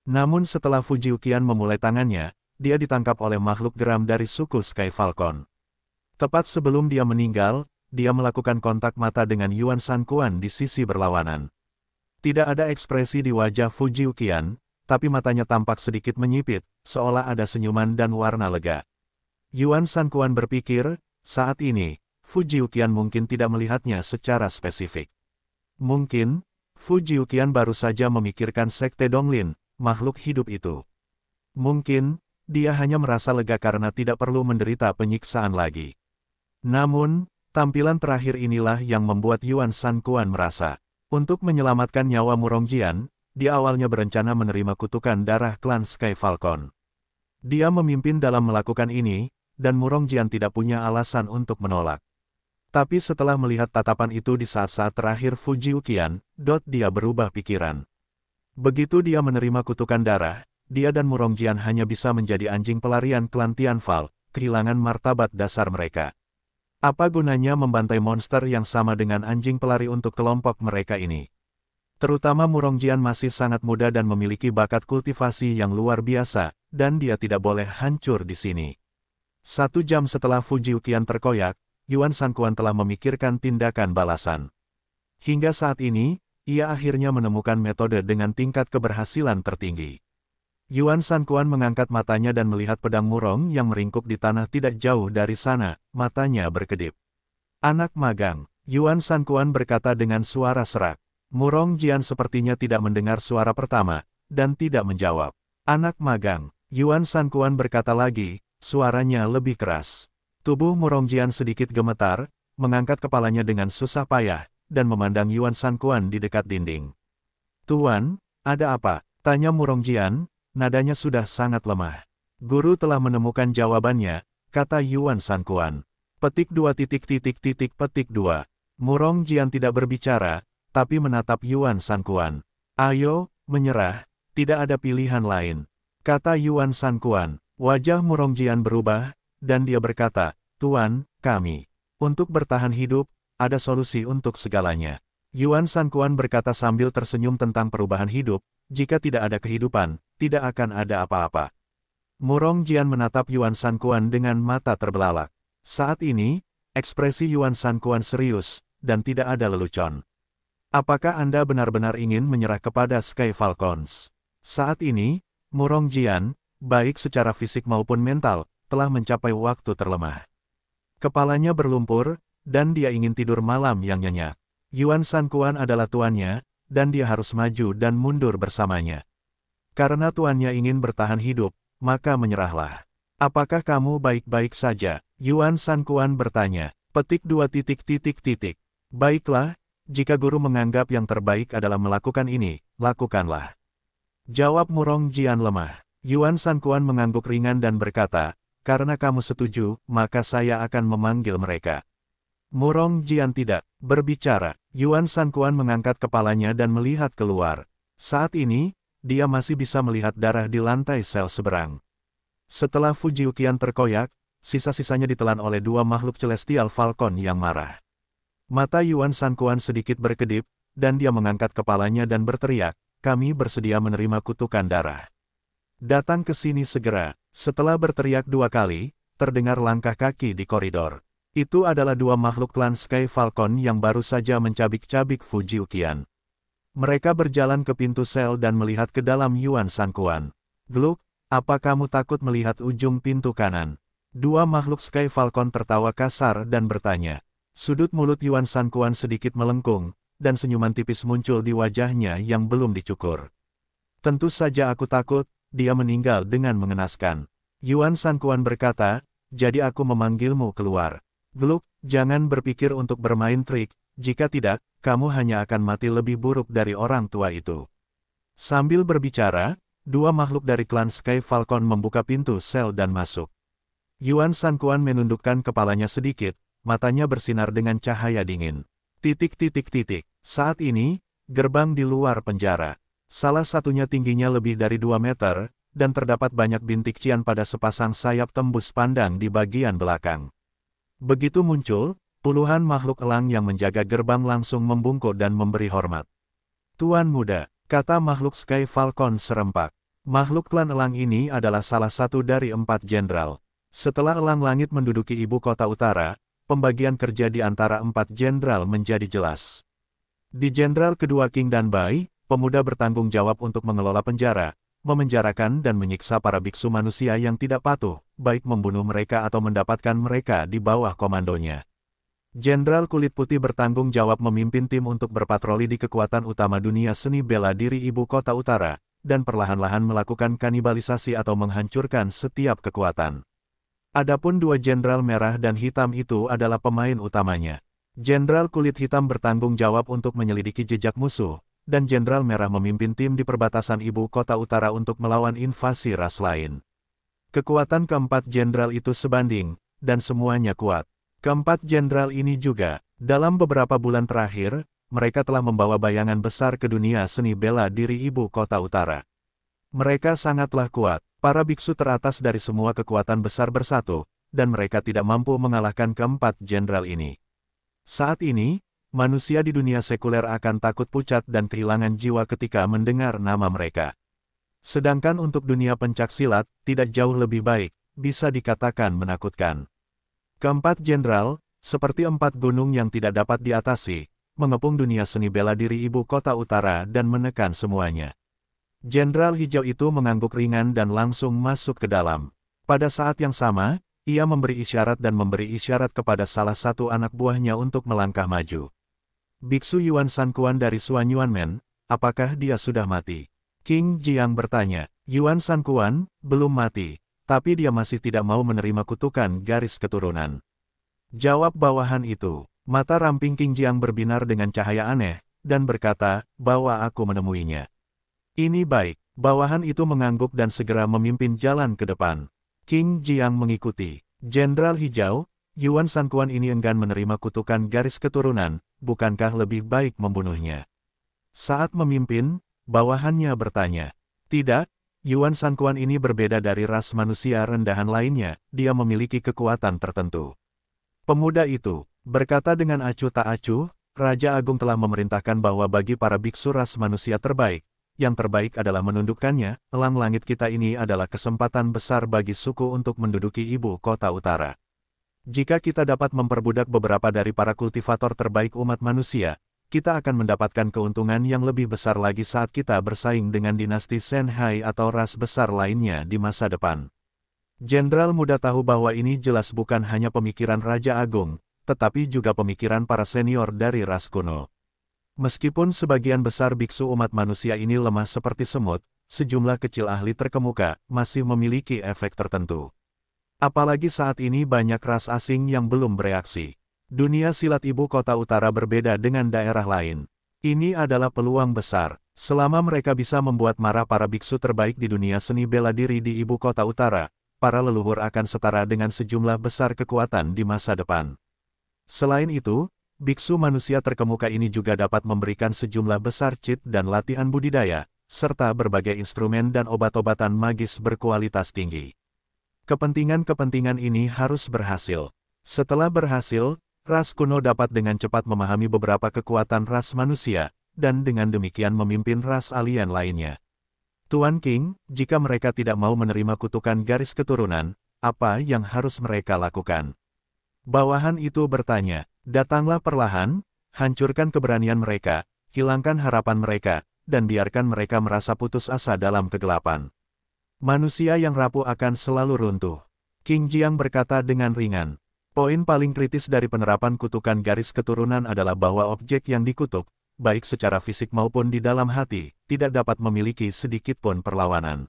Namun setelah Fujiukian memulai tangannya, dia ditangkap oleh makhluk geram dari suku Sky Falcon. Tepat sebelum dia meninggal, dia melakukan kontak mata dengan Yuan Sanquan di sisi berlawanan. Tidak ada ekspresi di wajah Fujiukian, tapi matanya tampak sedikit menyipit, seolah ada senyuman dan warna lega. Yuan Sanquan berpikir, saat ini, Fujiukian mungkin tidak melihatnya secara spesifik. Mungkin, Fujiukian baru saja memikirkan Sekte Donglin, makhluk hidup itu. Mungkin, dia hanya merasa lega karena tidak perlu menderita penyiksaan lagi. Namun, tampilan terakhir inilah yang membuat Yuan San Kuan merasa, untuk menyelamatkan nyawa Murong Jian, dia awalnya berencana menerima kutukan darah klan Sky Falcon. Dia memimpin dalam melakukan ini, dan Murong Jian tidak punya alasan untuk menolak. Tapi setelah melihat tatapan itu di saat-saat terakhir Fujiukian, Dot dia berubah pikiran. Begitu dia menerima kutukan darah, dia dan Murongjian hanya bisa menjadi anjing pelarian klan Tianfal, kehilangan martabat dasar mereka. Apa gunanya membantai monster yang sama dengan anjing pelari untuk kelompok mereka ini? Terutama Murongjian masih sangat muda dan memiliki bakat kultivasi yang luar biasa, dan dia tidak boleh hancur di sini. Satu jam setelah Fujiukian terkoyak, Yuan Sangkuan telah memikirkan tindakan balasan. Hingga saat ini, ia akhirnya menemukan metode dengan tingkat keberhasilan tertinggi. Yuan Sankuan mengangkat matanya dan melihat pedang murong yang meringkuk di tanah tidak jauh dari sana, matanya berkedip. Anak magang, Yuan Sankuan berkata dengan suara serak. Murong Jian sepertinya tidak mendengar suara pertama, dan tidak menjawab. Anak magang, Yuan Sankuan berkata lagi, suaranya lebih keras. Tubuh Murong Jian sedikit gemetar, mengangkat kepalanya dengan susah payah, dan memandang Yuan Sanquan di dekat dinding. Tuan, ada apa? Tanya Murong Jian. nadanya sudah sangat lemah. Guru telah menemukan jawabannya, kata Yuan Sanquan. Petik dua titik titik titik petik dua. Murong Jian tidak berbicara, tapi menatap Yuan Sanquan. Ayo, menyerah, tidak ada pilihan lain. Kata Yuan Sanquan. wajah Murong Jian berubah, dan dia berkata, Tuan, kami. Untuk bertahan hidup, ada solusi untuk segalanya. Yuan Sankuan berkata sambil tersenyum tentang perubahan hidup, jika tidak ada kehidupan, tidak akan ada apa-apa. Murong Jian menatap Yuan Sankuan dengan mata terbelalak. Saat ini, ekspresi Yuan Sankuan serius, dan tidak ada lelucon. Apakah Anda benar-benar ingin menyerah kepada Sky Falcons? Saat ini, Murong Jian, baik secara fisik maupun mental, telah mencapai waktu terlemah. Kepalanya berlumpur, dan dia ingin tidur malam yang nyenyak. Yuan Kuan adalah tuannya, dan dia harus maju dan mundur bersamanya. Karena tuannya ingin bertahan hidup, maka menyerahlah. Apakah kamu baik-baik saja? Yuan Kuan bertanya. Petik dua titik titik titik. Baiklah, jika guru menganggap yang terbaik adalah melakukan ini, lakukanlah. Jawab Murong Jian lemah. Yuan Kuan mengangguk ringan dan berkata, karena kamu setuju, maka saya akan memanggil mereka. Murong Jian tidak berbicara. Yuan Sanquan mengangkat kepalanya dan melihat keluar. Saat ini, dia masih bisa melihat darah di lantai sel seberang. Setelah Fujiukian terkoyak, sisa-sisanya ditelan oleh dua makhluk celestial Falcon yang marah. Mata Yuan Sanquan sedikit berkedip, dan dia mengangkat kepalanya dan berteriak, kami bersedia menerima kutukan darah. Datang ke sini segera, setelah berteriak dua kali, terdengar langkah kaki di koridor. Itu adalah dua makhluk klan Sky Falcon yang baru saja mencabik-cabik Fuji Ukian. Mereka berjalan ke pintu sel dan melihat ke dalam Yuan Sangkuan. Gluk, apa kamu takut melihat ujung pintu kanan? Dua makhluk Sky Falcon tertawa kasar dan bertanya. Sudut mulut Yuan Sangkuan sedikit melengkung, dan senyuman tipis muncul di wajahnya yang belum dicukur. Tentu saja aku takut, dia meninggal dengan mengenaskan. Yuan Sangkuan berkata, jadi aku memanggilmu keluar. Gluk, jangan berpikir untuk bermain trik, jika tidak, kamu hanya akan mati lebih buruk dari orang tua itu. Sambil berbicara, dua makhluk dari klan Sky Falcon membuka pintu sel dan masuk. Yuan Kuan menundukkan kepalanya sedikit, matanya bersinar dengan cahaya dingin. Titik-titik-titik. Saat ini, gerbang di luar penjara. Salah satunya tingginya lebih dari 2 meter, dan terdapat banyak bintik cian pada sepasang sayap tembus pandang di bagian belakang. Begitu muncul, puluhan makhluk elang yang menjaga gerbang langsung membungkuk dan memberi hormat. Tuan muda, kata makhluk Sky Falcon serempak. Makhluk klan elang ini adalah salah satu dari empat jenderal. Setelah elang langit menduduki ibu kota utara, pembagian kerja di antara empat jenderal menjadi jelas. Di jenderal kedua King dan Bai, pemuda bertanggung jawab untuk mengelola penjara, memenjarakan dan menyiksa para biksu manusia yang tidak patuh, baik membunuh mereka atau mendapatkan mereka di bawah komandonya. Jenderal kulit putih bertanggung jawab memimpin tim untuk berpatroli di kekuatan utama dunia seni bela diri ibu kota utara, dan perlahan-lahan melakukan kanibalisasi atau menghancurkan setiap kekuatan. Adapun dua jenderal merah dan hitam itu adalah pemain utamanya. Jenderal kulit hitam bertanggung jawab untuk menyelidiki jejak musuh, dan Jenderal Merah memimpin tim di perbatasan ibu kota utara untuk melawan invasi ras lain. Kekuatan keempat jenderal itu sebanding, dan semuanya kuat. Keempat jenderal ini juga, dalam beberapa bulan terakhir, mereka telah membawa bayangan besar ke dunia seni bela diri ibu kota utara. Mereka sangatlah kuat, para biksu teratas dari semua kekuatan besar bersatu, dan mereka tidak mampu mengalahkan keempat jenderal ini. Saat ini, manusia di dunia sekuler akan takut pucat dan kehilangan jiwa ketika mendengar nama mereka. Sedangkan untuk dunia pencaksilat, tidak jauh lebih baik, bisa dikatakan menakutkan. Keempat jenderal, seperti empat gunung yang tidak dapat diatasi, mengepung dunia seni bela diri ibu kota utara dan menekan semuanya. Jenderal hijau itu mengangguk ringan dan langsung masuk ke dalam. Pada saat yang sama, ia memberi isyarat dan memberi isyarat kepada salah satu anak buahnya untuk melangkah maju. Biksu Yuan San Kuan dari Suan Yuan Men, apakah dia sudah mati? King Jiang bertanya, Yuan San Kuan belum mati, tapi dia masih tidak mau menerima kutukan garis keturunan. Jawab bawahan itu, mata ramping King Jiang berbinar dengan cahaya aneh, dan berkata, bahwa aku menemuinya. Ini baik, bawahan itu mengangguk dan segera memimpin jalan ke depan. King Jiang mengikuti. Jenderal Hijau, Yuan San Kuan ini enggan menerima kutukan garis keturunan, bukankah lebih baik membunuhnya? Saat memimpin, bawahannya bertanya. Tidak, Yuan Sangkuan ini berbeda dari ras manusia rendahan lainnya, dia memiliki kekuatan tertentu. Pemuda itu, berkata dengan acuh tak acuh, Raja Agung telah memerintahkan bahwa bagi para biksu ras manusia terbaik, yang terbaik adalah menundukkannya, elang langit kita ini adalah kesempatan besar bagi suku untuk menduduki ibu kota utara. Jika kita dapat memperbudak beberapa dari para kultivator terbaik umat manusia, kita akan mendapatkan keuntungan yang lebih besar lagi saat kita bersaing dengan dinasti Senhai atau ras besar lainnya di masa depan. Jenderal muda tahu bahwa ini jelas bukan hanya pemikiran Raja Agung, tetapi juga pemikiran para senior dari ras kuno. Meskipun sebagian besar biksu umat manusia ini lemah seperti semut, sejumlah kecil ahli terkemuka masih memiliki efek tertentu. Apalagi saat ini banyak ras asing yang belum bereaksi. Dunia silat ibu kota utara berbeda dengan daerah lain. Ini adalah peluang besar, selama mereka bisa membuat marah para biksu terbaik di dunia seni bela diri di ibu kota utara, para leluhur akan setara dengan sejumlah besar kekuatan di masa depan. Selain itu, biksu manusia terkemuka ini juga dapat memberikan sejumlah besar cheat dan latihan budidaya, serta berbagai instrumen dan obat-obatan magis berkualitas tinggi. Kepentingan-kepentingan ini harus berhasil. Setelah berhasil, ras kuno dapat dengan cepat memahami beberapa kekuatan ras manusia, dan dengan demikian memimpin ras alien lainnya. Tuan King, jika mereka tidak mau menerima kutukan garis keturunan, apa yang harus mereka lakukan? Bawahan itu bertanya, datanglah perlahan, hancurkan keberanian mereka, hilangkan harapan mereka, dan biarkan mereka merasa putus asa dalam kegelapan. Manusia yang rapuh akan selalu runtuh. King Jiang berkata dengan ringan. Poin paling kritis dari penerapan kutukan garis keturunan adalah bahwa objek yang dikutuk, baik secara fisik maupun di dalam hati, tidak dapat memiliki sedikit pun perlawanan.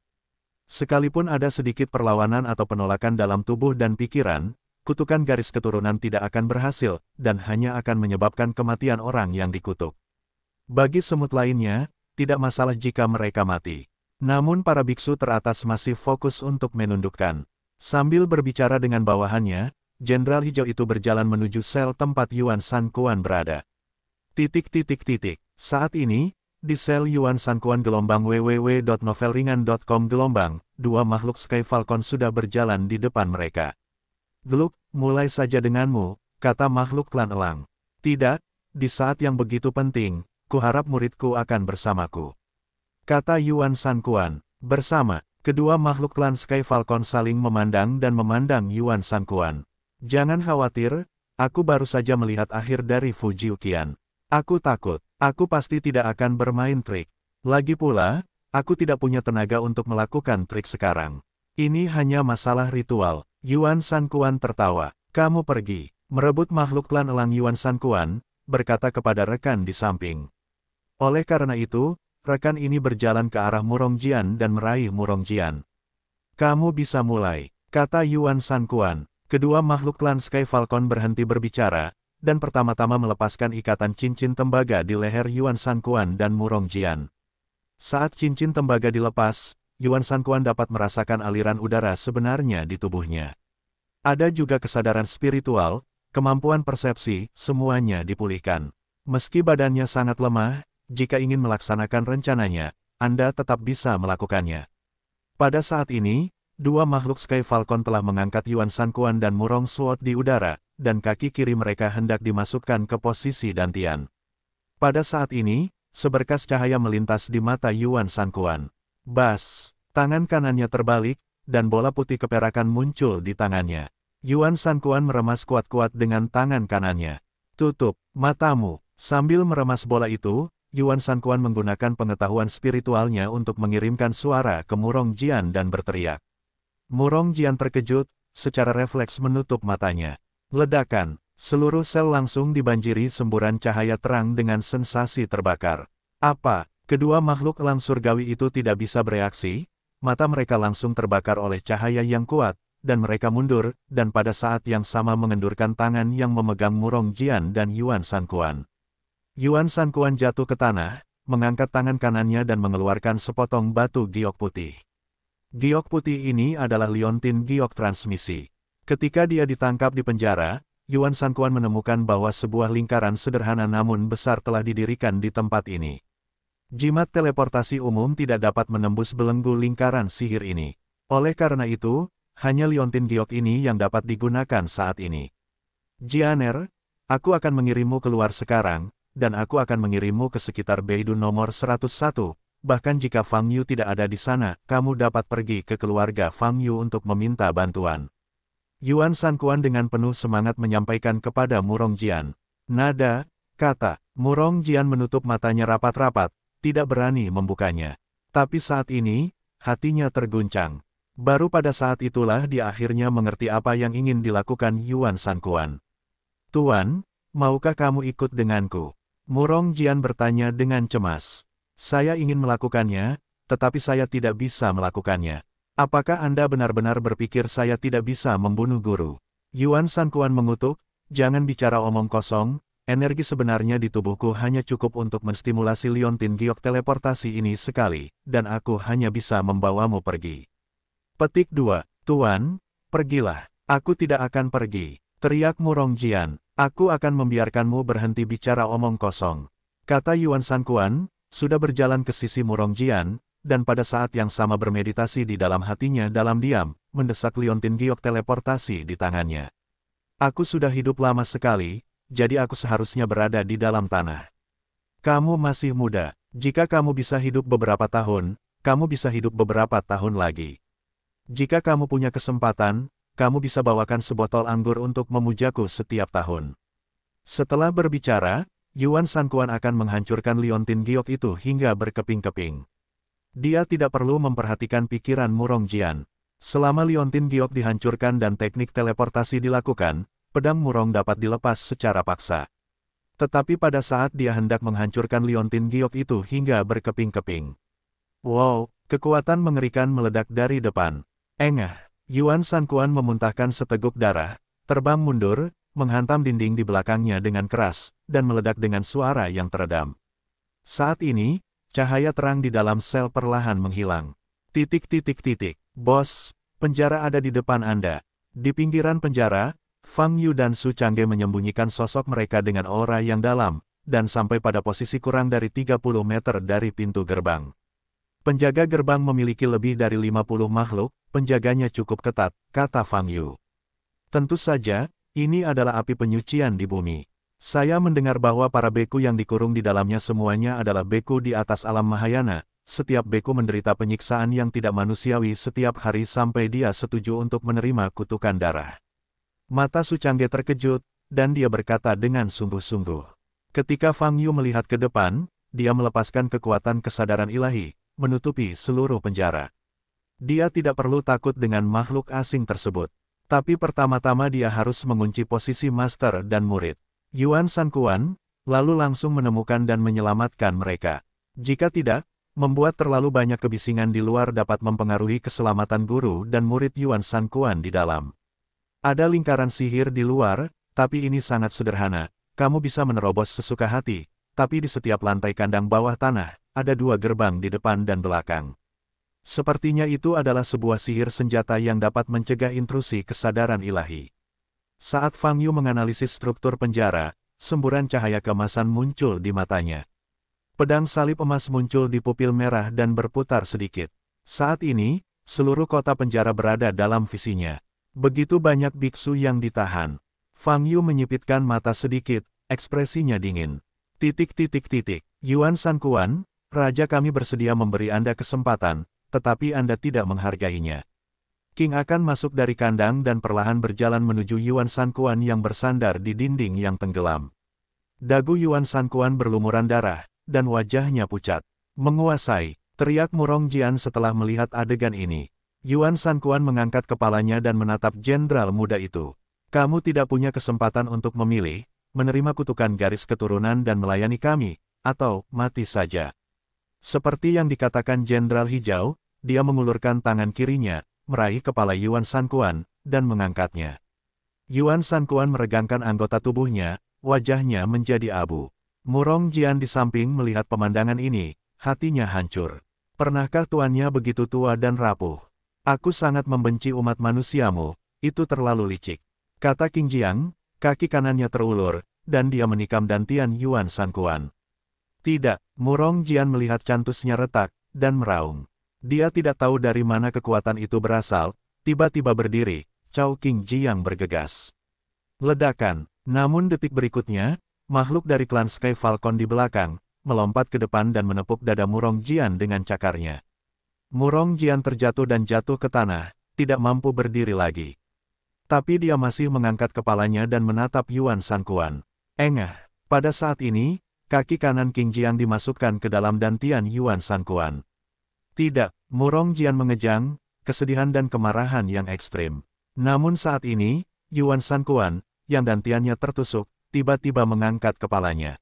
Sekalipun ada sedikit perlawanan atau penolakan dalam tubuh dan pikiran, kutukan garis keturunan tidak akan berhasil, dan hanya akan menyebabkan kematian orang yang dikutuk. Bagi semut lainnya, tidak masalah jika mereka mati. Namun para biksu teratas masih fokus untuk menundukkan. Sambil berbicara dengan bawahannya, Jenderal Hijau itu berjalan menuju sel tempat Yuan Kuan berada. Titik titik titik. Saat ini, di sel Yuan Kuan gelombang www.novelringan.com gelombang, dua makhluk Sky Falcon sudah berjalan di depan mereka. Geluk, mulai saja denganmu, kata makhluk klan elang. Tidak, di saat yang begitu penting, kuharap muridku akan bersamaku kata Yuan Kuan. Bersama, kedua makhluk klan Sky Falcon saling memandang dan memandang Yuan Kuan. Jangan khawatir, aku baru saja melihat akhir dari Fuji Ukian. Aku takut, aku pasti tidak akan bermain trik. Lagi pula, aku tidak punya tenaga untuk melakukan trik sekarang. Ini hanya masalah ritual. Yuan Kuan tertawa. Kamu pergi, merebut makhluk klan elang Yuan Kuan, berkata kepada rekan di samping. Oleh karena itu, Rekan ini berjalan ke arah Murongjian dan meraih Murongjian. Kamu bisa mulai, kata Yuan Sanquan. Kedua makhluk klan Sky Falcon berhenti berbicara, dan pertama-tama melepaskan ikatan cincin tembaga di leher Yuan Sanquan dan Murongjian. Saat cincin tembaga dilepas, Yuan Sanquan dapat merasakan aliran udara sebenarnya di tubuhnya. Ada juga kesadaran spiritual, kemampuan persepsi, semuanya dipulihkan. Meski badannya sangat lemah, jika ingin melaksanakan rencananya, Anda tetap bisa melakukannya. Pada saat ini, dua makhluk Sky Falcon telah mengangkat Yuan Kuan dan Murong Suot di udara, dan kaki kiri mereka hendak dimasukkan ke posisi dantian. Pada saat ini, seberkas cahaya melintas di mata Yuan Kuan. Bas, tangan kanannya terbalik, dan bola putih keperakan muncul di tangannya. Yuan Kuan meremas kuat-kuat dengan tangan kanannya. Tutup matamu. Sambil meremas bola itu, Yuan Sangkuan menggunakan pengetahuan spiritualnya untuk mengirimkan suara ke Murong Jian dan berteriak. Murong Jian terkejut, secara refleks menutup matanya. Ledakan, seluruh sel langsung dibanjiri semburan cahaya terang dengan sensasi terbakar. Apa, kedua makhluk elang surgawi itu tidak bisa bereaksi? Mata mereka langsung terbakar oleh cahaya yang kuat, dan mereka mundur, dan pada saat yang sama mengendurkan tangan yang memegang Murong Jian dan Yuan Sangkuan. Yuan Kuan jatuh ke tanah, mengangkat tangan kanannya dan mengeluarkan sepotong batu giok putih. Giok putih ini adalah liontin giok transmisi. Ketika dia ditangkap di penjara, Yuan Kuan menemukan bahwa sebuah lingkaran sederhana namun besar telah didirikan di tempat ini. Jimat teleportasi umum tidak dapat menembus belenggu lingkaran sihir ini. Oleh karena itu, hanya liontin giok ini yang dapat digunakan saat ini. Jianer, aku akan mengirimmu keluar sekarang, dan aku akan mengirimmu ke sekitar Beidun nomor 101. Bahkan jika Fang Yu tidak ada di sana, kamu dapat pergi ke keluarga Fang Yu untuk meminta bantuan. Yuan Kuan dengan penuh semangat menyampaikan kepada Murong Jian. Nada, kata, Murong Jian menutup matanya rapat-rapat, tidak berani membukanya. Tapi saat ini, hatinya terguncang. Baru pada saat itulah dia akhirnya mengerti apa yang ingin dilakukan Yuan Kuan. Tuan, maukah kamu ikut denganku? Murong Jian bertanya dengan cemas. Saya ingin melakukannya, tetapi saya tidak bisa melakukannya. Apakah Anda benar-benar berpikir saya tidak bisa membunuh guru? Yuan Sankuan mengutuk, jangan bicara omong kosong, energi sebenarnya di tubuhku hanya cukup untuk menstimulasi liontin giok teleportasi ini sekali, dan aku hanya bisa membawamu pergi. Petik 2. Tuan, pergilah. Aku tidak akan pergi. Teriak Murong Jian. Aku akan membiarkanmu berhenti bicara omong kosong. Kata Yuan Sankuan, sudah berjalan ke sisi Murong Jian, dan pada saat yang sama bermeditasi di dalam hatinya dalam diam, mendesak Liontin Giok teleportasi di tangannya. Aku sudah hidup lama sekali, jadi aku seharusnya berada di dalam tanah. Kamu masih muda, jika kamu bisa hidup beberapa tahun, kamu bisa hidup beberapa tahun lagi. Jika kamu punya kesempatan, kamu bisa bawakan sebotol anggur untuk memujaku setiap tahun. Setelah berbicara, Yuan Sankuan akan menghancurkan liontin giok itu hingga berkeping-keping. Dia tidak perlu memperhatikan pikiran Murong Jian. Selama liontin giok dihancurkan dan teknik teleportasi dilakukan, pedang Murong dapat dilepas secara paksa. Tetapi pada saat dia hendak menghancurkan liontin giok itu hingga berkeping-keping. Wow, kekuatan mengerikan meledak dari depan. Engah. Yuan Sankuan memuntahkan seteguk darah, terbang mundur, menghantam dinding di belakangnya dengan keras, dan meledak dengan suara yang teredam. Saat ini, cahaya terang di dalam sel perlahan menghilang. Titik-titik-titik, bos, penjara ada di depan Anda. Di pinggiran penjara, Fang Yu dan Su Changge menyembunyikan sosok mereka dengan aura yang dalam, dan sampai pada posisi kurang dari 30 meter dari pintu gerbang. Penjaga gerbang memiliki lebih dari 50 makhluk, penjaganya cukup ketat, kata Fang Yu. Tentu saja, ini adalah api penyucian di bumi. Saya mendengar bahwa para beku yang dikurung di dalamnya semuanya adalah beku di atas alam Mahayana, setiap beku menderita penyiksaan yang tidak manusiawi setiap hari sampai dia setuju untuk menerima kutukan darah. Mata Su Changge terkejut, dan dia berkata dengan sungguh-sungguh. Ketika Fang Yu melihat ke depan, dia melepaskan kekuatan kesadaran ilahi, menutupi seluruh penjara. Dia tidak perlu takut dengan makhluk asing tersebut. Tapi pertama-tama dia harus mengunci posisi master dan murid. Yuan Kuan, lalu langsung menemukan dan menyelamatkan mereka. Jika tidak, membuat terlalu banyak kebisingan di luar dapat mempengaruhi keselamatan guru dan murid Yuan Kuan di dalam. Ada lingkaran sihir di luar, tapi ini sangat sederhana. Kamu bisa menerobos sesuka hati, tapi di setiap lantai kandang bawah tanah, ada dua gerbang di depan dan belakang. Sepertinya itu adalah sebuah sihir senjata yang dapat mencegah intrusi kesadaran ilahi. Saat Fang Yu menganalisis struktur penjara, semburan cahaya kemasan muncul di matanya. Pedang salib emas muncul di pupil merah dan berputar sedikit. Saat ini, seluruh kota penjara berada dalam visinya. Begitu banyak biksu yang ditahan. Fang Yu menyipitkan mata sedikit, ekspresinya dingin. Titik titik titik, Yuan San Kuan. Raja kami bersedia memberi Anda kesempatan, tetapi Anda tidak menghargainya. King akan masuk dari kandang dan perlahan berjalan menuju Yuan San Kuan yang bersandar di dinding yang tenggelam. Dagu Yuan San Kuan berlumuran darah, dan wajahnya pucat. Menguasai, teriak Murong Jian setelah melihat adegan ini. Yuan San Kuan mengangkat kepalanya dan menatap jenderal muda itu. Kamu tidak punya kesempatan untuk memilih, menerima kutukan garis keturunan dan melayani kami, atau mati saja. Seperti yang dikatakan Jenderal Hijau, dia mengulurkan tangan kirinya, meraih kepala Yuan Kuan dan mengangkatnya. Yuan Kuan meregangkan anggota tubuhnya, wajahnya menjadi abu. Murong Jian di samping melihat pemandangan ini, hatinya hancur. Pernahkah tuannya begitu tua dan rapuh? Aku sangat membenci umat manusiamu, itu terlalu licik. Kata King Jiang, kaki kanannya terulur, dan dia menikam dantian Yuan Kuan. Tidak, Murong Jian melihat cantusnya retak, dan meraung. Dia tidak tahu dari mana kekuatan itu berasal, tiba-tiba berdiri, Chao King Jiang bergegas. Ledakan, namun detik berikutnya, makhluk dari klan Sky Falcon di belakang, melompat ke depan dan menepuk dada Murong Jian dengan cakarnya. Murong Jian terjatuh dan jatuh ke tanah, tidak mampu berdiri lagi. Tapi dia masih mengangkat kepalanya dan menatap Yuan Kuan. Engah, pada saat ini, kaki kanan King Jiang dimasukkan ke dalam dan Tian Yuan sangkuan. Tidak, Murong Jian mengejang, kesedihan dan kemarahan yang ekstrim. Namun saat ini, Yuan Sangkuan, yang dantiannya tertusuk, tiba-tiba mengangkat kepalanya.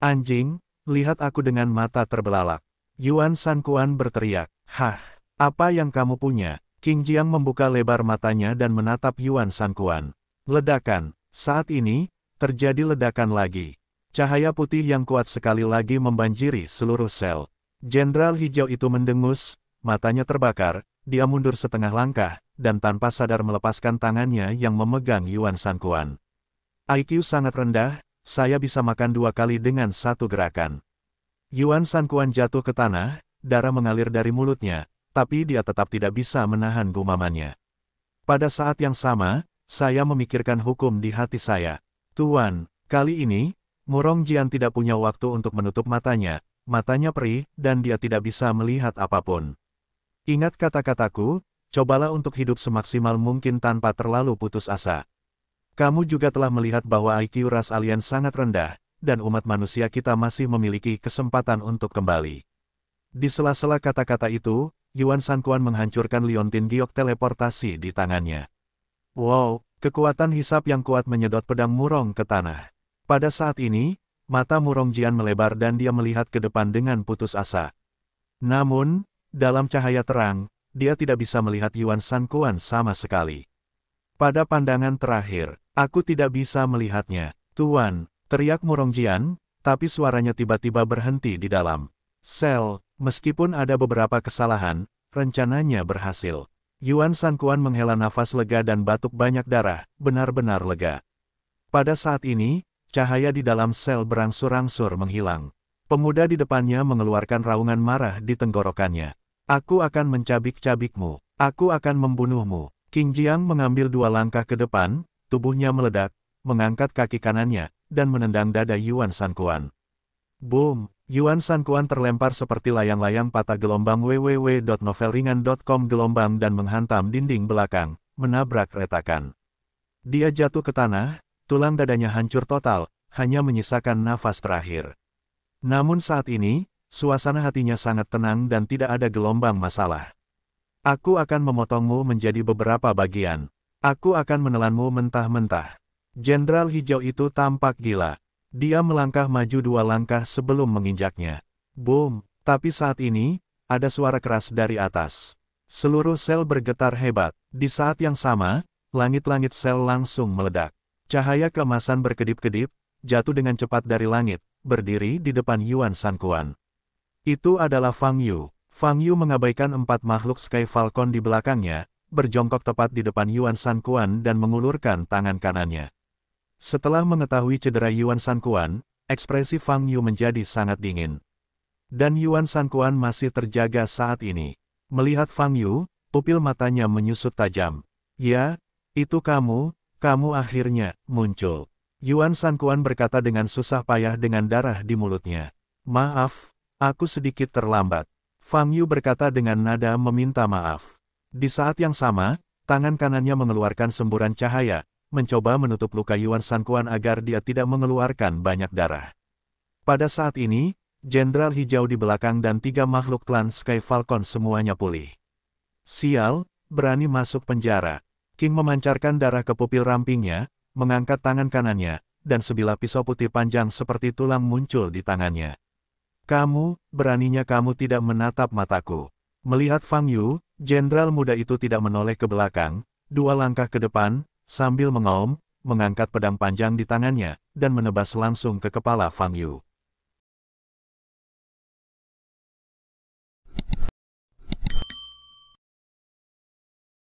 Anjing, lihat aku dengan mata terbelalak. Yuan Sangkuan berteriak, Hah, apa yang kamu punya? King Jiang membuka lebar matanya dan menatap Yuan Sangkuan. Ledakan, saat ini, terjadi ledakan lagi. Cahaya putih yang kuat sekali lagi membanjiri seluruh sel. Jenderal hijau itu mendengus, matanya terbakar, dia mundur setengah langkah, dan tanpa sadar melepaskan tangannya yang memegang Yuan Sangkuan. IQ sangat rendah, saya bisa makan dua kali dengan satu gerakan. Yuan Sangkuan jatuh ke tanah, darah mengalir dari mulutnya, tapi dia tetap tidak bisa menahan gumamannya. Pada saat yang sama, saya memikirkan hukum di hati saya. Tuan, kali ini, Murong Jian tidak punya waktu untuk menutup matanya, matanya perih, dan dia tidak bisa melihat apapun. Ingat kata-kataku, cobalah untuk hidup semaksimal mungkin tanpa terlalu putus asa. Kamu juga telah melihat bahwa IQ ras alien sangat rendah, dan umat manusia kita masih memiliki kesempatan untuk kembali. Di sela-sela kata-kata itu, Yuan Sankuan menghancurkan liontin giok teleportasi di tangannya. Wow, kekuatan hisap yang kuat menyedot pedang murong ke tanah. Pada saat ini, mata Murong Jian melebar dan dia melihat ke depan dengan putus asa. Namun, dalam cahaya terang, dia tidak bisa melihat Yuan Kuan sama sekali. Pada pandangan terakhir, aku tidak bisa melihatnya. Tuan, teriak Murong Jian, tapi suaranya tiba-tiba berhenti di dalam. Sel, meskipun ada beberapa kesalahan, rencananya berhasil. Yuan Kuan menghela nafas lega dan batuk banyak darah, benar-benar lega. Pada saat ini, Cahaya di dalam sel berangsur-angsur menghilang. Pemuda di depannya mengeluarkan raungan marah di tenggorokannya. Aku akan mencabik-cabikmu. Aku akan membunuhmu. King Jiang mengambil dua langkah ke depan, tubuhnya meledak, mengangkat kaki kanannya, dan menendang dada Yuan Kuan. Boom! Yuan Kuan terlempar seperti layang-layang patah gelombang www.novelringan.com gelombang dan menghantam dinding belakang, menabrak retakan. Dia jatuh ke tanah, tulang dadanya hancur total, hanya menyisakan nafas terakhir. Namun saat ini, suasana hatinya sangat tenang dan tidak ada gelombang masalah. Aku akan memotongmu menjadi beberapa bagian. Aku akan menelanmu mentah-mentah. Jenderal hijau itu tampak gila. Dia melangkah maju dua langkah sebelum menginjaknya. Boom! Tapi saat ini, ada suara keras dari atas. Seluruh sel bergetar hebat. Di saat yang sama, langit-langit sel langsung meledak. Cahaya kemasan berkedip-kedip, jatuh dengan cepat dari langit, berdiri di depan Yuan Sanquan. Itu adalah Fang Yu. Fang Yu mengabaikan empat makhluk Sky Falcon di belakangnya, berjongkok tepat di depan Yuan Sanquan dan mengulurkan tangan kanannya. Setelah mengetahui cedera Yuan Sanquan, ekspresi Fang Yu menjadi sangat dingin. Dan Yuan Sanquan masih terjaga saat ini. Melihat Fang Yu, pupil matanya menyusut tajam. Ya, itu kamu, kamu akhirnya muncul. Yuan Sankuan berkata dengan susah payah dengan darah di mulutnya. Maaf, aku sedikit terlambat. Fang Yu berkata dengan nada meminta maaf. Di saat yang sama, tangan kanannya mengeluarkan semburan cahaya, mencoba menutup luka Yuan Sankuan agar dia tidak mengeluarkan banyak darah. Pada saat ini, Jenderal Hijau di belakang dan tiga makhluk klan Sky Falcon semuanya pulih. Sial, berani masuk penjara, King memancarkan darah ke pupil rampingnya, mengangkat tangan kanannya, dan sebilah pisau putih panjang seperti tulang muncul di tangannya. Kamu, beraninya kamu tidak menatap mataku. Melihat Fang Yu, jenderal muda itu tidak menoleh ke belakang, dua langkah ke depan, sambil mengaum, mengangkat pedang panjang di tangannya, dan menebas langsung ke kepala Fang Yu.